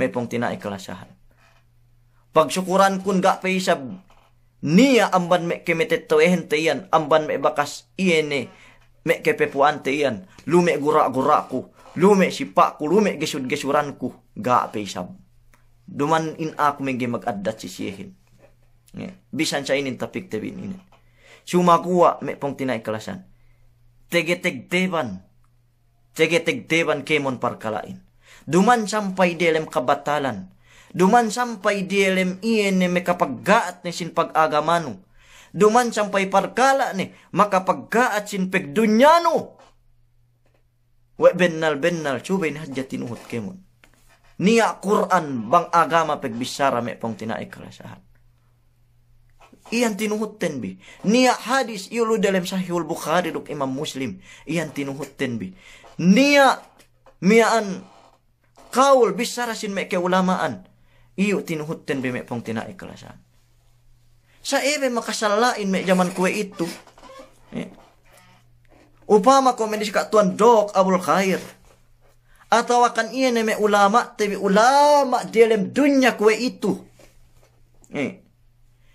May pong tinaay kalasyahan. Pagsyukuran kun ga pa isab niya amban me kemitit to e iyan amban me bakas iyan e me kepepuan te iyan lume gura-gura ko lume sipa ko lume gesud-gesuran ko ga pa isab. Duman in ako may mag-addat si siyehin. Yeah. Bisan siya inin tapik tabin inin. Sumakuwa me pong tinaay kalasan. Tegetegteban dewan kemon parkalain. Duman sampai dilem kabatalan. Duman sampai dilem iyan ni makapaggaat ne sin pag-agamano. Duman sampai parkala maka makapaggaat sin pegdunyano. We benal benal coba ini hadya tinuhot kemon. Nia Quran bang agama pegbisara me pong tinaikalasahan. Iyan tinuhutten tenbi. Nia hadis iulu dalam sahihul Bukhari duk Imam Muslim. Iyan tinuhutten tenbi. Nia mian kaul bisara sin mek keulamaan. Iu tin hutten be mek pong tina ikhlasan. Sa ebe makasalain mek zaman kue itu. Eh. Upama Upama komendis kak tuan dok abul khair. Atau akan iya neme ulama, tapi ulama dalam dunia kue itu. Eh.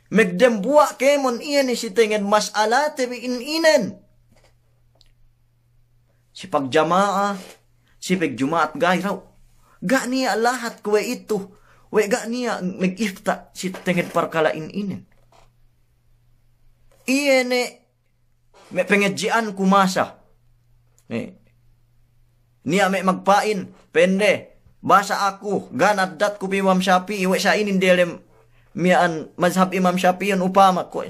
Megdem buak kemon iya ni si tengen masalah, tapi in inen si jamaah, si jumaat gay gak Ga niya lahat kuwe ito. We ga niya nag-ifta si tenged parkalain inin. Iyene, may pengedjian kumasa. Eh, niya may magpain, pende, basa aku, ganat dat kupi Imam syapi, iwe sa inin delem, mian mazhab Imam syapi yun upama ko.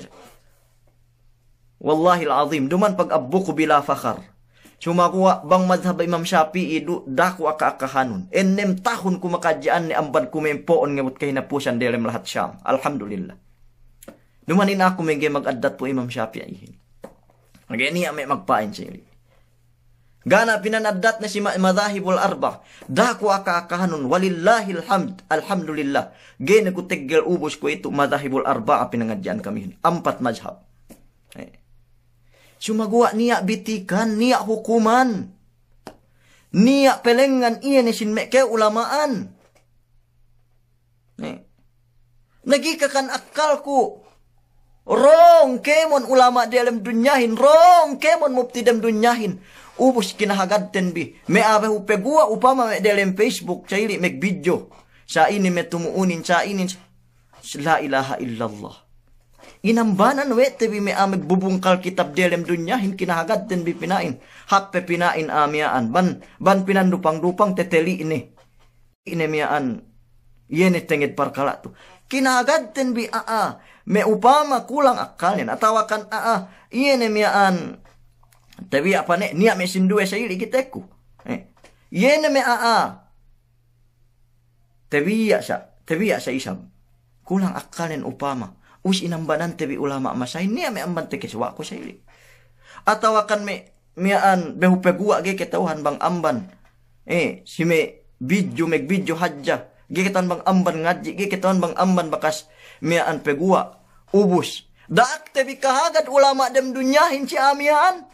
Wallahi al-azim, duman pag-abbo ko bila fakar. Chumakuha bang madhab Imam Shafi'i do dako akaakahanun. Ennem tahun kumakajaan ni amban kumempoon ngamot kay na po siyan delem lahat siyam. Alhamdulillah. Numanin ako may mag-addat po Imam Shafi'i. Magani may magpain siya. Gana pinanaddat na si madahibul arba. Dako akaakahanun. Walillahi alhamd. Alhamdulillah. Gene ko tegel ubus ko ito madahibul arba pinangadyan kami. Ampat madhab. Cuma gua niat bitikan, niat hukuman. Niat pelenggan iya ni sin meke ulamaan. Nih. kakan akalku. Rong kemon ulama di alam dunyahin. Rong kemon mubti dalam dunyahin. Ubus kinahagat tenbi. Me abe upe gua upama mek di alam Facebook. Caili mek bijo. Sa ini me tumuunin. Sa ini. La ilaha illallah. Inambanan, we tebi me amig bubungkal kitab delem dunyahin kinahagad ten bipinain. Happe pinain amiaan. Ban, ban pinan dupang dupang teteli ini. Inemiaan. Yene tengit parkala tu. Kinahagat ten bi aa. Me upama kulang akalin. Atawakan aa. miaan. Tebi apa ne? niak me sindue sayili kiteku. Eh. Yene me aa. Tebi ya sa. Tebi ya sa isam. Kulang akalin upama Ush inambanan tebi ulama masai ni ame amban teke sewa ko sai. Atau akan me miaan behu pegua ge ketauhan bang amban. Eh si me bijju me bijju hajja. Ge ketan bang amban ngaji ge ketan bang amban bakas pe pegua ubus. Dak tebi kahagat ulama dem dunia hinci amian.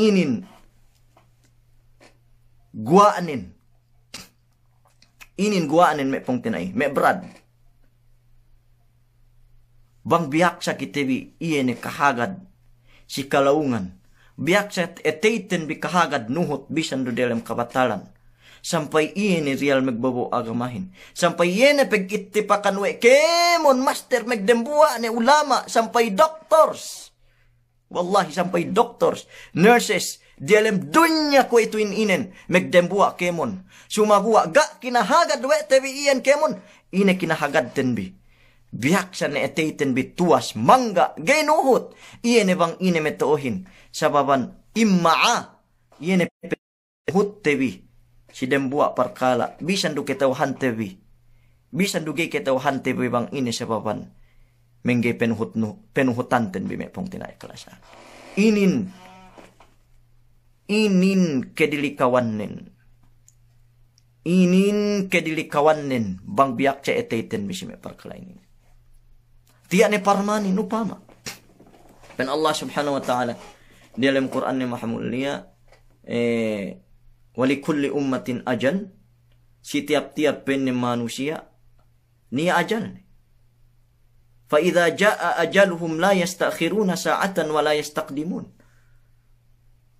Inin gua anin. inin guanen me pong tinay, me brad. Bang biyak sa kitibi, iyan kahagad, si kalaungan, biyak sa etayten bi kahagad nuhot bisan do delem kabatalan, Sampai iyan ni real magbabo agamahin, sampay iyan pag itipakanwe, kemon master magdembua ni ulama, Sampai doctors, wallahi sampai doctors, nurses, Dialem dunya ku ituin inen. dem buak kemon. Suma buak gak hagat we tebi ien kemon. Ine kina hagat tenbi. Biak sa neeteiten bi tuas mangga genuhut. Iyan bang ine metohin. Sababan immaa. Iyan hut tebi. Si dem buak perkala Bisan du ketauhan tebi. Bisan du ge ketauhan tebi bang ine sababan. Mengge penuhut penuhutan ten bi mepong tinaiklasan. Inin inin kedilikawannen inin kedilikawannen bang biak ce etaiten misime parkalainin Tiak ne parmanin nupama dan Allah subhanahu wa ta'ala di dalam Quran ni mahamulia eh wali kulli ummatin ajan setiap-tiap pen manusia ni ajal fa idza jaa ajaluhum la yastakhiruna sa'atan wa la yastaqdimun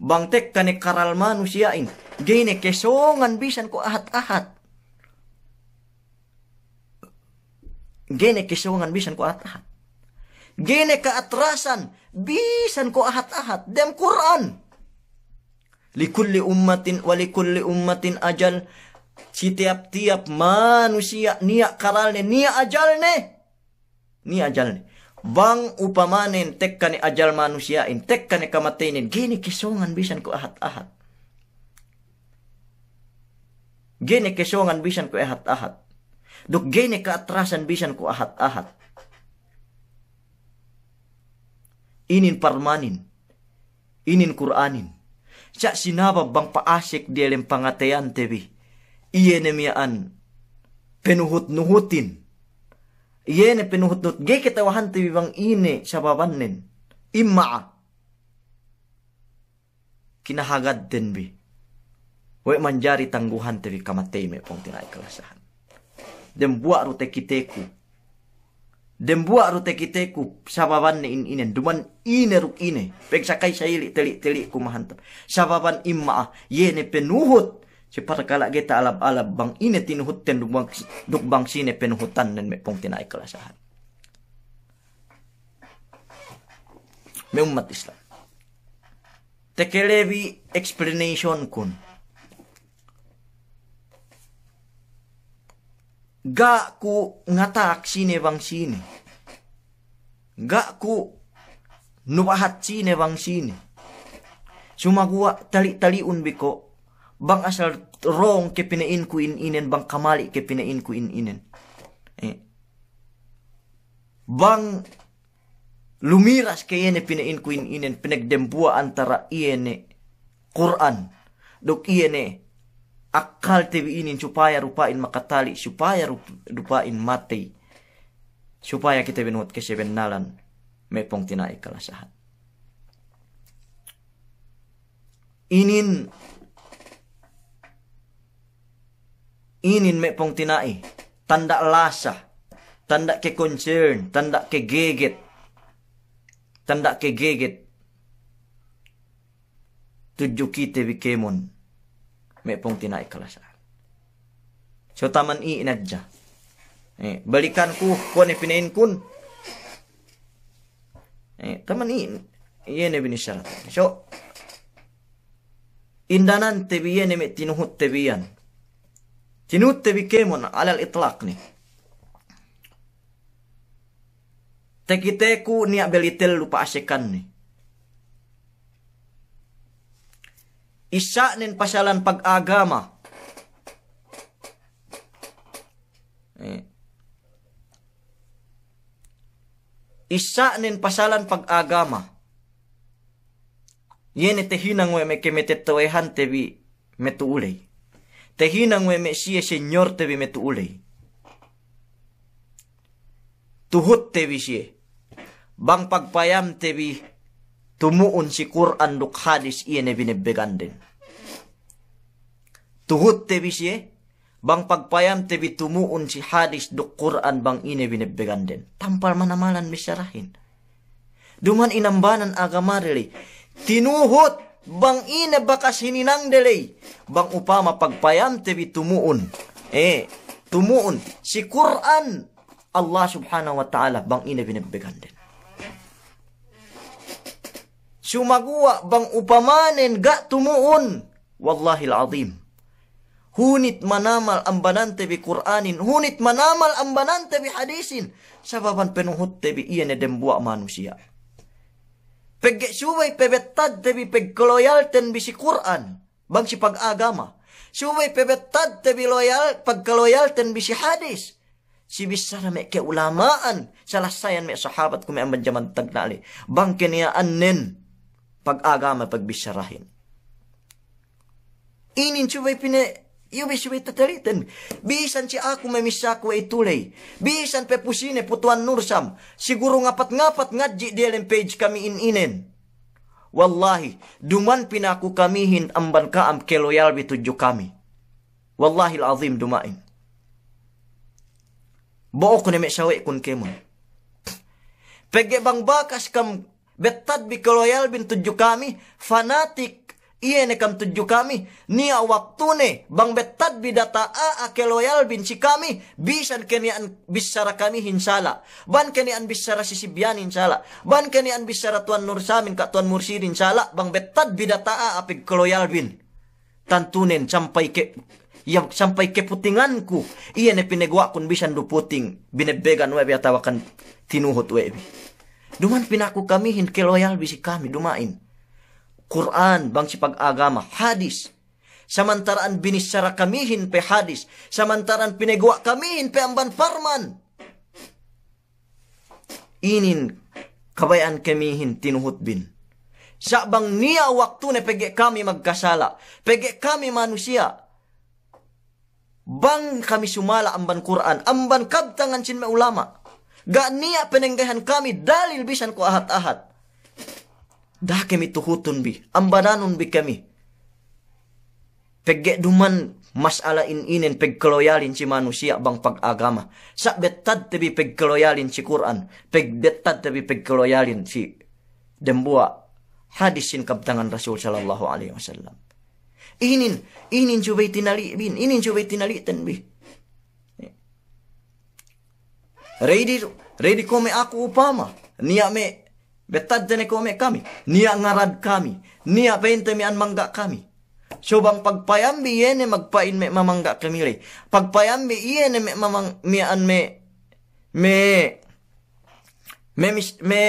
Bangtek kane karal manusiain. Gine kesongan bisan ko ahat-ahat. Gine kesongan bisan ko ahat-ahat. Gine kaatrasan bisan ko ahat-ahat. Dem Quran. Likulli ummatin walikulli ummatin ajal. Setiap-tiap manusia niya karalne, niya ajalne. ajal ajalne. Bang upamanin ni ajal manusiain, ni kamatinin, gini kesongan bisan ko ahat-ahat. Gini kesongan bisan ko ahat-ahat. Duk gini kaatrasan bisan ko ahat-ahat. Inin parmanin. Inin Quranin. Sa sinaba bang paasik dialim lempangatean tebi. nemiaan Penuhut-nuhutin yene penuhut ge kita ti bibang ini ine sababannen imma kina hagat den bi we manjari tangguhan tebi me pong tinai kelasahan dem bua rute kiteku dem bua rute kiteku sababan ne in inen duman ine ruk ine pek sakai saili telik telik ku mahantap sababan imma yene penuhut Sipar kala kita alab-alab bang ini tin hutten duk duk bang sine pen hutan dan me pong tina ikhlasahan. Me umat Islam. Tekelebi explanation kun. Ga ku ngatak sine bang sine. Ga ku nubahat sine bang sine. Sumagua tali-taliun biko bang asal wrong ke pinain ku in inen bang kamali ke pinain ku in inen eh. bang lumiras ke yene pinain ku in inen pinagdembua antara iene Quran dok iene akal tv inin supaya rupain makatali supaya rupain mati supaya kita benut ke sebenalan mepong tinai kalasahan inin inin me pong tinai tanda lasa tanda ke concern tanda ke gigit tanda ke gigit tujuh kita bikemon me pong tinai kalasa so taman i inadja eh, balikan ku ni pinain kun eh, taman i iyan ibn syarat so indanan tebiyan me tinuhut tebiyan Junut tebikemun alal itlak nih. Tekiteku niak belitel lupa asekan nih. Isya nin pasalan pag-agama. Eh. Isa nin pasalan pag-agama. Yen ite hinang we meke tebi metuulay tehinang ngwe me sie señor me tu ulei. Tuhut te Bang pagpayam te tumuun si Quran duk hadis iya ne binebeganden. Tuhut te Bang pagpayam te tumuun si hadis duk Quran bang ine binebeganden. Tampar manamalan misyarahin. Duman inambanan agama rili. Tinuhut bang ina bakas hininang delay bang upama pagpayam tebi tumuun eh tumuun si Quran Allah subhanahu wa ta'ala bang ina binabbigan din sumagua bang upamanen ga tumuun wallahil azim hunit manamal ambanan bi Qur'anin hunit manamal ambanan bi hadisin sababan penuhut tebi iya ne dembuak manusia Pegge subay pebetad tebi pegloyal ten bisi Quran bang si pag-agama. Subay pebetad tebi loyal pagkaloyal ten bisi hadis. Si bisa na me keulamaan salah sayan me sahabat ko me ang banjaman tagnali. Bang kiniyaan nin pag-agama pagbisarahin. Inin subay pine Iubis wita taliten. Bisan si ako misako ay e tulay. Bisan pusine putuan nursam. Siguro ngapat-ngapat ngadji dielen page kami ininen. Wallahi, duman pinaku kamihin amban kaam keloyal bitudyo kami. Wallahi azim dumain. Bo ko neme sawe kun kemon. Pege bang bakas kam betad bi keloyal bin tudyo kami, fanatik Iye ne kam tuju kami, nia waktu ne bang betad bidata a ake loyal binci kami, bisan kenian bisara kami hinsala, ban kenian bisara sisibian hinsala, ban kenian bisara tuan nur samin kak tuan mursi hinsala, bang betad bidata a api keloyal bin. Tantunen sampai ke yang sampai ke putinganku iya ne pinegwa kun bisan du puting binebegan webi atawakan tinuhut webi duman pinaku kami hin keloyal bisi kami dumain Quran bang si pag-agama, hadis. Samantaraan binisara kamihin pe hadis. Samantaraan pinegwa kamihin pe amban farman. Inin kabayan kamihin tinuhot bin. Sa bang niya waktu na pege kami magkasala. Pege kami manusia. Bang kami sumala amban Quran. Amban kabtangan sin ulama. Ga niya penenggahan kami dalil bisan ko ahat-ahat dah kami tuhutun bi ambadanun bi kami pegge duman masalah in inen pegkeloyalin si manusia bang pagagama sak betad tebi pegkeloyalin si Quran peg betad tebi pegkeloyalin si dembua hadisin kabtangan Rasul sallallahu alaihi wasallam inin inin coba tinali bin inin coba tinali ten bi ready ready kome aku upama niame me Betadjane kome kami. Niya ngarad kami. Niya pente mi mangga kami. Sobang pagpayambi yene magpain me mamangga kami re. Pagpayambi yene me mamang mi an me me me mis, me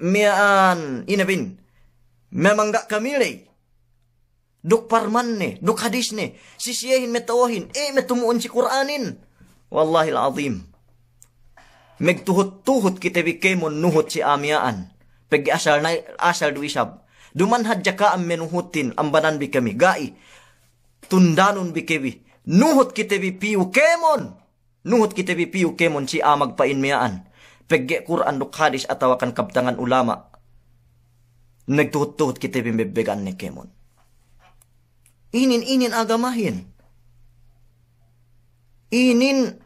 mi an inabin. Memangga kami re. Duk parman ne, duk hadis ne. Sisiyahin metawahin. Eh metumuun si Quranin. Wallahil azim. Megtuhot-tuhot kitibike mo nuhot si amiaan. Pag asal na asal duwisab. Dumanhad jaka ang menuhutin ang banan bi kami. Gai. Tundanon bi kebi. Nuhot kitibi piu kemon. Nuhot kitibi piu kemon si amag painmiaan. Pagge Quran dukhadis atawakan kaptangan ulama. Nagtuhot-tuhot kitibi bebegan ni kemon. Inin-inin agamahin. Inin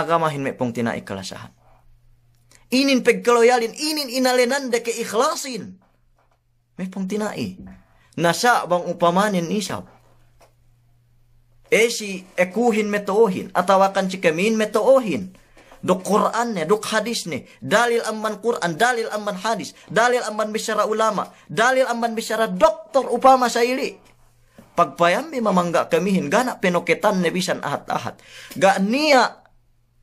agama hin pung tina ikhlasahan. Inin pegkaloyalin, inin inalenan de ke ikhlasin. tina tinai. Nasa bang upamanin isap. Esi ekuhin metoohin, atawakan cikamin metoohin. Duk Quran ne, duk hadis ne, dalil amman Quran, dalil amman hadis, dalil amman bicara ulama, dalil amman bicara doktor upama saili pagpayam mi mamangga kamihin gana penoketan ne bisan ahat-ahat. gak niya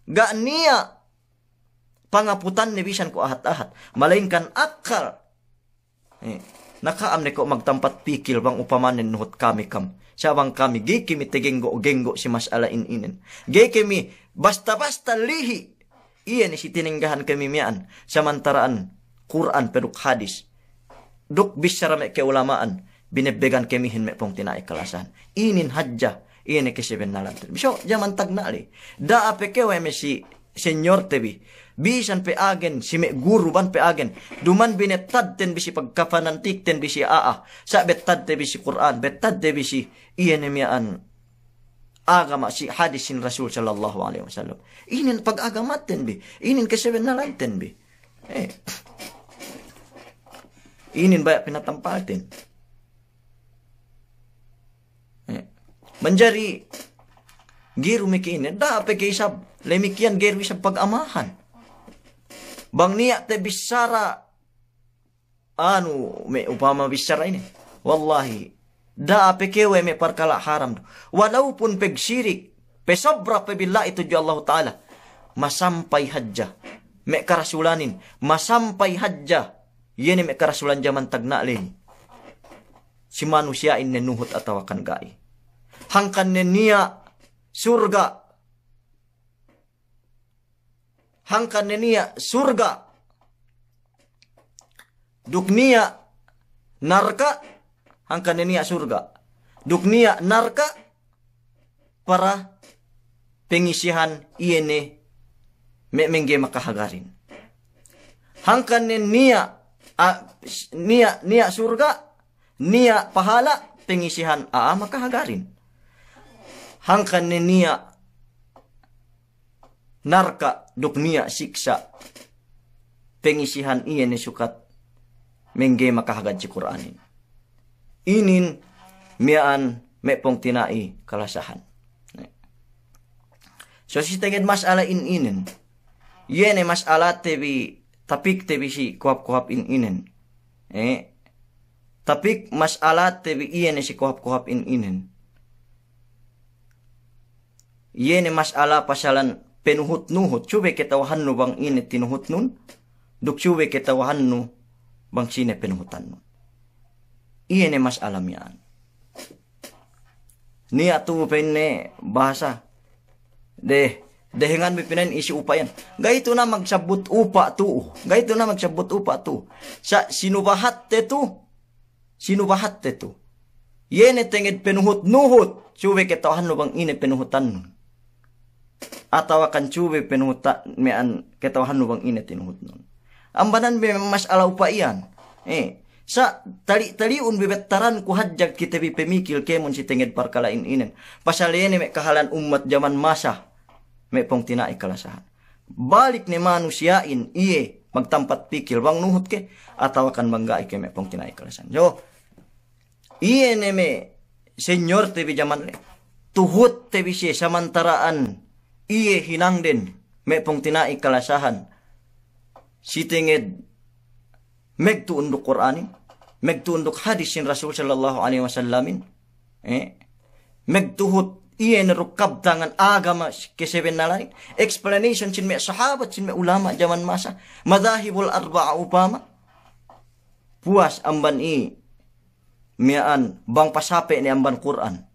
Gak nia pangaputan ni bisan ko ahat-ahat. malingkan akal. Eh, nakaam ni ko magtampat pikil bang upamanin nuhot kami kam. Siya bang kami gikimi tigenggo genggo si alain inin. Gikimi basta-basta lihi. Iya ni si tininggahan kami mian. Samantaraan Quran peruk hadis. Duk bisyara me keulamaan. Binebegan kami hin me pong kalasan Inin hajjah tak nali. senior tebi. Bisan pe agen, si me guru ban pe agen. Duman bine tad ten bisi tik ten bisi aa. Sa betad tebi si Quran, betad tebi si iyanemiaan agama si hadisin Rasul sallallahu alaihi wasallam. Inin pag agama ten bi. Inin kaseben na lang ten bi. Eh. Inin banyak pinatampal ten. menjadi geru ini da peke isab lemikian geru pag pagamahan bang niat te bisara anu me upama bisara ini wallahi da peke we me parkala haram walaupun peg syirik pe sabra pe billah itu ju Allah taala masampai hajjah me karasulanin masampai hajjah yene me karasulan jaman tagna leni si manusia ini nuhut atau akan gai hangkan nia surga hangkan nia surga duknia narka hangkan nia surga duknia narka para pengisihan iene memengge makahagarin hangkanne nia a, nia nia surga nia pahala pengisihan a makahagarin hankanne niya narka duknia siksa pengisihan iya ni sukat mengge makahagad si ini Inin mian mepong tinai kalasahan. So si teged masalah in inen. Yene masalah tebi tapik tebi si kuap-kuap in inen. Eh, tapik masalah tebi iya ni si kuap-kuap in inen yene masalah pasalan penuhut nuhut cube kita wahannu bang ini tinuhut nun duk cube kita wahannu bang sine penuhutan nun ini masalah mian ni atu penne bahasa deh dehengan bipinan isi upayan itu na magsabot upa tu itu na magsabot upa tu sa sinubahat te tu sinubahat te tu yene tenged penuhut nuhut cube kita wahannu bang ini penuhutan nun atau akan cube penuta mean ketawahan lubang ini nun Ambanan be masalah upaian. Eh, sa tali taliun bebetaran ku hajak kita bi pemikil kemun si tenged in inen. Pasal ini mek kahalan umat zaman masa me pong tina ikalasahan. Balik ne manusiain iye magtampat pikil bang nuhut ke atau akan bangga ike me pong tina ikalasan. Jo, iye ne me senior tebi zaman le. Tuhut tebi si samantaraan iye hinang den me tina ikalasahan sitinged megtu unduk Qur'anin megtu unduk hadisin Rasul sallallahu alaihi wasallamin eh hut, iye nerukab tangan agama kesepen explanation sin me sahabat sin me ulama zaman masa madahibul arba'a upama puas amban i mian, bang pasape ni amban Qur'an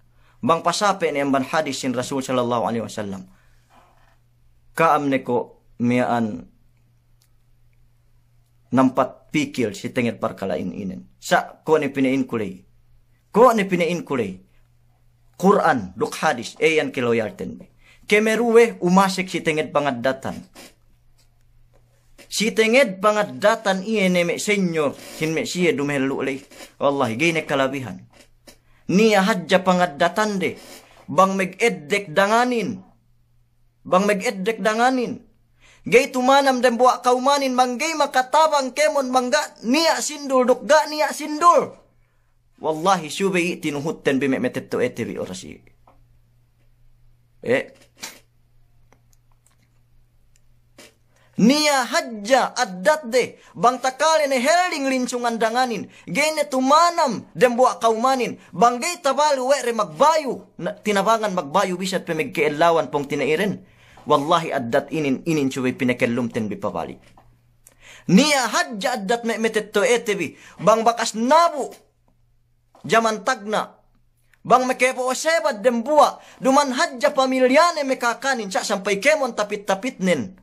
bang pasape ni amban hadisin Rasul sallallahu alaihi wasallam kaam neko mian nampat pikil si tengit parkala in inen. Sa ko ni pinain kulay. Ko ni pinain kulay. Quran, luk hadis, ayan kiloyarten. Kemeruwe umasik si tengit bangat datan. Si tenged pangat datan iye me senyor hin me siye dumelu lei. Allah gene kalabihan. Nia hajja pangat datan de. Bang meg eddek danganin. bang megeddek danganin. Gay tumanam dan buak kaumanin manggay makatabang kemon mangga niya sindul dukga niya sindul. Wallahi subay tinuhutten bimemetet to etebi orasi. Eh, Niya hajja addat de bang takali ni herling lincungan danganin gayne tumanam dembua kaumanin banggay tabali we magbayo na, tinabangan magbayo bisat pemigkaelawan pong tinairen wallahi addat inin inin pinake lumten bi pabali nia hajja addat me to etebi bang bakas nabu jaman tagna bang mekepo dem dembua duman hajja pamilyane mekakanin cak sampai kemon tapit-tapit nen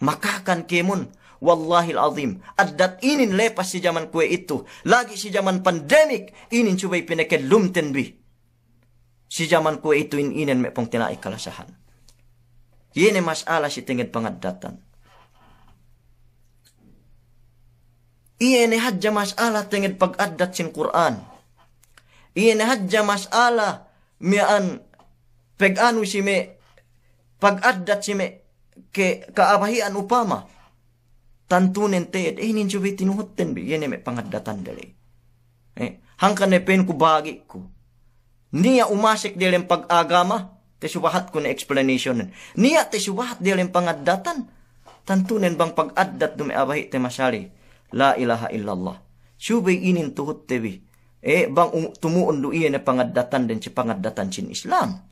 makakan kemon Wallahil azim. Adat inin lepas si zaman kue itu. Lagi si zaman pandemik. Inin pinake lumten bi. Si zaman kue itu in inen mepong tina ikalasahan. Yine masalah si tingid pangaddatan. Iyene hadja masalah tingid pagaddat sin Quran. Iyene hadja masalah mian peganu si me pagadat si me ke kaabahian upama. Tantunen teed eh, inin jubi tinuhutten bi iyene me pangaddatan dali. Eh, hangkan ne pen ku bagi ku. Niya umasik dilem pag-agama, Tisuwahat ko na explanation. Niya tisuwahat dilin pangaddatan. Tantunin bang pag-addat dumiabahi te masyali. La ilaha illallah. Subay inin tuhut tebi. Eh, bang um- tumuon luiyan na pangaddatan din si pangaddatan sin Islam.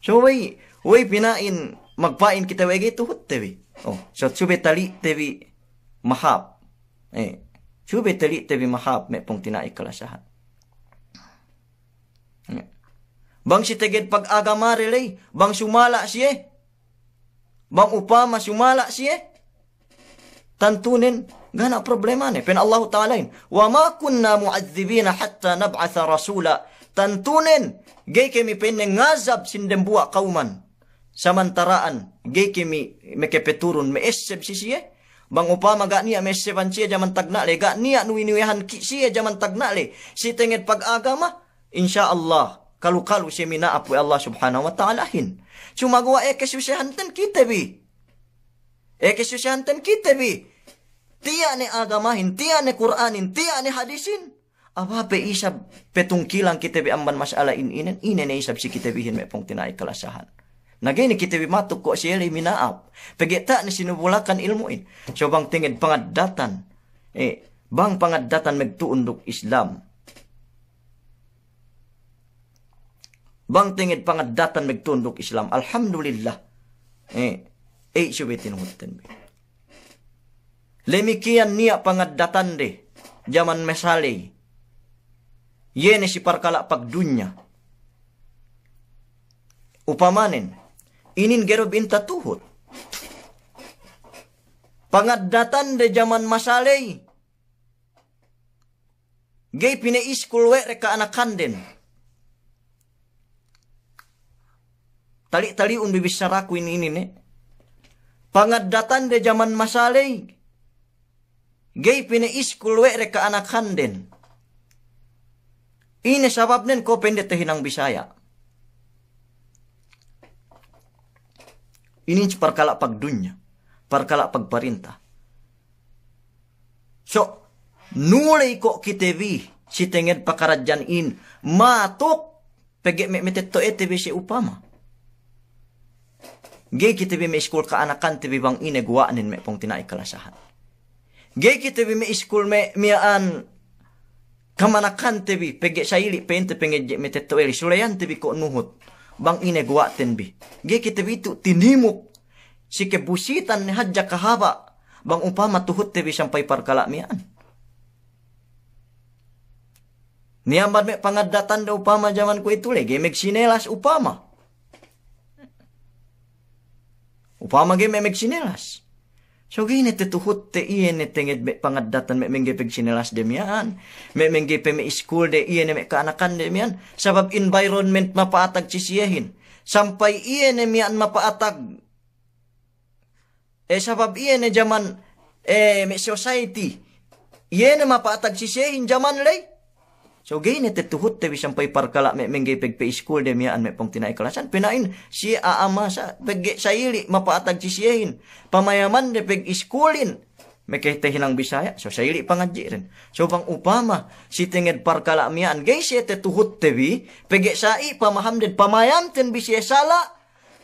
So, way, way pinain, magpain kita way tuhut tebi. Oh, so subay tali tebi mahab. Eh, subay tali tebi mahab may pong tinaikalasahan. Yeah. Bang si teged pag-agama relay, bang sumala siye. Bang upama sumala siye. Tantunin, gana problema ni. Pin Allah Ta'ala Wa ma kunna mu'adzibina hatta nab'atha rasula. Tantunin, gay kami pinengazab sindembua kauman. Samantaraan, gay kami mekepeturun meesseb si siye. Bang upama ga niya meseban siya jaman le. Ga niya nuinuyahan siya jaman tagnale. Si tingit pag-agama, insya Allah, kalu-kalu si mina apu Allah subhanahu wa ta'ala hin. Cuma gua eh kesusahan ten kita bi. Eh kesusahan ten kita bi. Tia ne agamahin, tia ne Quranin, tia ne hadisin. Apa pe isab petungkilang kita bi amban masalah in inen, inen ne isab si kita bihin hin pong tinai kelasahan. Nagini kita bi matuk ko siya minaap. Pagita ni sinubulakan ilmuin. So bang tingin datan. Eh, bang pangadatan untuk Islam Bang tingit pangadatan megtundok Islam. Alhamdulillah. Eh, eh syubitin hutan. Lemikian niya pangadatan de. Jaman mesali. Yene si pag dunya, Upamanin. Inin gerob inta Pangat Pangadatan de jaman masalei, Gay pinaiskulwe reka anak kanden. Tali tali un bibis saraku ini ini ne. Pangadatan de zaman masalai. Gay pine iskul we reka anak handen. Ini nen ko pende tehinang bisaya. Ini perkala pagdunya, perkala perintah. So, kok kita kitebi si tengen pakarajan in matuk pege me metetto etebi upama Ge kita bi meskul ka anakan tibi bang ine gua anin me pong tinai kalasahan. Ge kita bi meskul me mian kamanakan te bi pege saili pente je me tetueli sulayan tibi ko nuhut bang ine gua ten bi. Ge kita bi tu tinimuk si kebusitan ne hajja kahaba bang umpama tuhut tibi sampai parkala mian. Niambat me pangadatan de upama zaman ku itu lege meg sinelas upama. upamage memek chinelas. So gini te tuhot te iyan ne tengit me pangadatan me mengge peg chinelas demian. Me mengge pe me school de iyan me kaanakan demian. Sabab environment mapaatag sisiyahin. Sampai iyan ne mian mapaatag. Eh sabab iyan ne jaman eh me society. Iyan ne mapaatag sisiyahin jaman lay. so gini tetuhut tapi sampai parkala me mengge peg pe school de an me pong tinai kelasan penain si aama sa peg sayili mapaatag sisiain pamayaman de peg iskulin mekeh teh bisaya so sayili pangajiren so bang upama si tenged parkala mian ge si tetuhut tebi pegge sai pamaham den pamayam ten bisaya e sala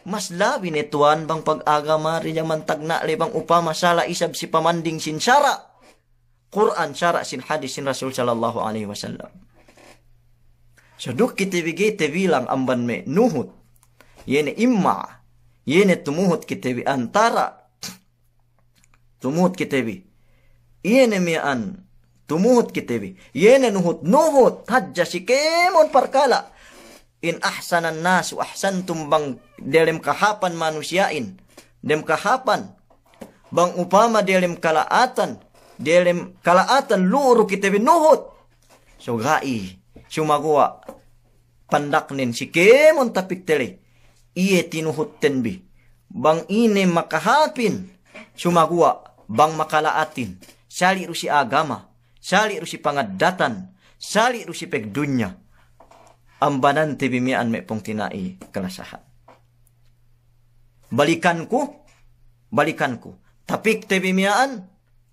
mas labi ne tuan bang pag-agama ri jaman tagna le bang upama sala isab si pamanding sin syara Quran syara sin hadis sin Rasul sallallahu alaihi wasallam Seduk kita bege te bilang amban me nuhut. Yene imma. Yene tumuhut kita bi antara. Tumuhut kita bi. Yene me an. Tumuhut kita bi. Yene nuhut nuhut. Hajja kemun parkala. In ahsanan nas ahsan tumbang dalam kahapan manusiain. dalam kahapan. Bang upama dalam kalaatan. Dalam kalaatan luru kita bi nuhut. So gai si kemon tapi tele iye tinuhutten tenbi bang ine makahapin gua bang makalaatin sali rusi agama sali rusi pangadatan sali rusi pek dunya ambanan tibimian me pong tinai kelasahan balikanku balikanku tapik tebimiaan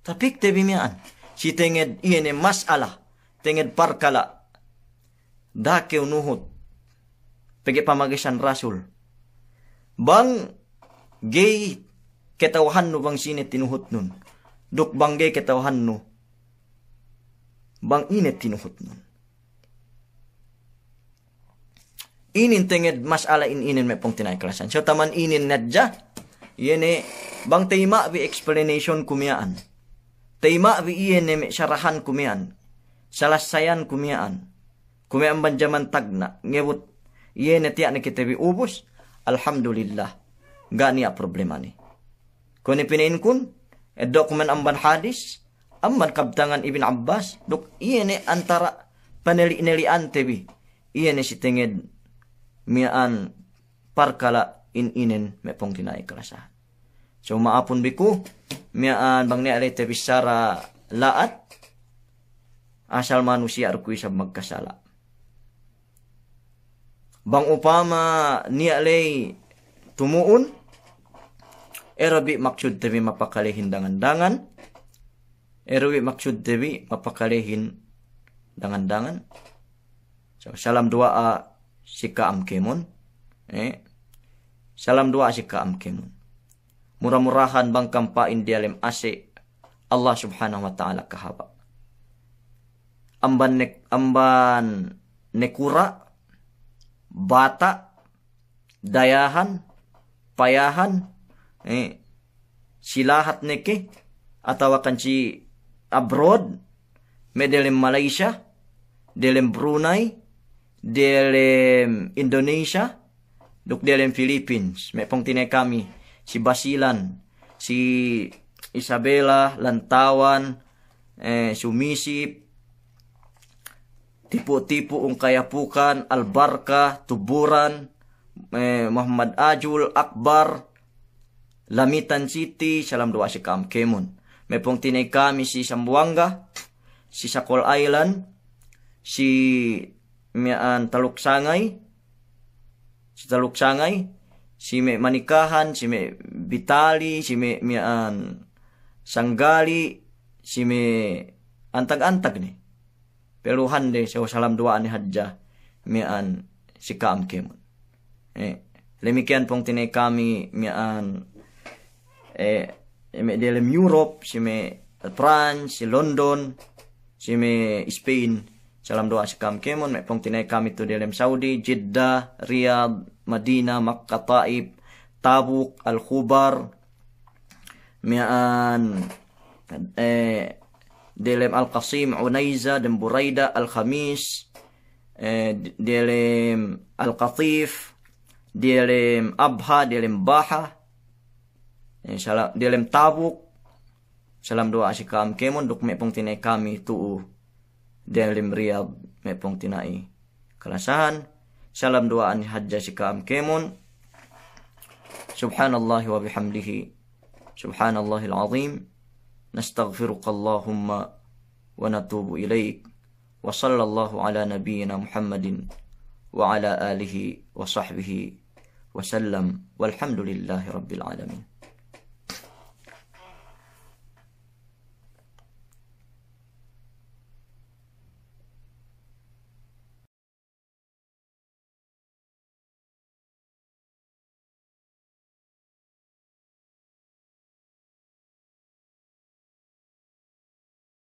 tapik tebimiaan si tenged iene masalah tenged parkala dake unuhot pigi pamagisan rasul bang gay ketawahan no bang sinet tinuhot nun duk bang gay ketawahan no bang inet tinuhot nun inin tinged mas ala in inin may pong tinayklasan so taman inin nadya yene bang tayma bi explanation kumiaan tayma bi iyen sarahan kumiaan salasayan kumiaan kume amban jaman tagna ngebut yene tiak ne kitabi ubus alhamdulillah ga a problema ni kone pinain kun e dokumen amban hadis amban kabtangan ibn abbas dok ye ne antara paneli neli tebi ye si sitenged mian parkala in inen mepong tinai kalasahan so maapun biku mian bang ne ale tebi sara laat asal manusia rukui sa magkasala bang upama niya lay tumuun erabi eh, maksud dewi mapakalehin dangan-dangan erabi eh, maksud dewi mapakalehin dangan-dangan so, salam doa sika amkemon eh salam doa sika amkemon murah-murahan bang kampain dialem ase Allah subhanahu wa ta'ala kahaba amban nek amban nekura bata, dayahan, payahan, eh, silahat neke, atawakan si abroad, medelem Malaysia, delem Brunei, delem Indonesia, duk delem Philippines. mepong tine kami, si Basilan, si Isabela, Lantawan, eh, Sumisip, tipu-tipu ungkayapukan al albarka Tuburan, eh, Muhammad Ajul, Akbar, Lamitan City, salam doa si kam kemun. Mepong tinai kami si Sambuanga, si Sakol Island, si Mian Taluk Sangai, si Taluk Sangai, si me manikahan, si me Vitali si me Mian Sanggali, si me antag-antag nih peluhan hande se salam dua ane hajja mian sikam kemun eh demikian pong tine kami mian eh di dalam Europe si me France si London si me Spain salam doa sikam kemun me pong tine kami tu di dalam Saudi Jeddah Riyadh Madinah Makkah Taib Tabuk Al Khubar mian eh Dalem Al-Qasim, Unaiza dan Buraida Al-Khamis, eh, Dalam Al-Qatif, dalem Abha, dalem Baha, Dalam eh, dalem Tabuk, salam doa asikam kemun duk mepong tinai kami tu'u, dalem Riyad mepong tinai. Kalasahan, salam doa ani hajja asikam kemun, Subhanallah wa bihamdihi, Subhanallahil azim, نستغفرك اللهم ونتوب إليك وصلى الله على نبينا محمد وعلى آله وصحبه وسلم والحمد لله رب العالمين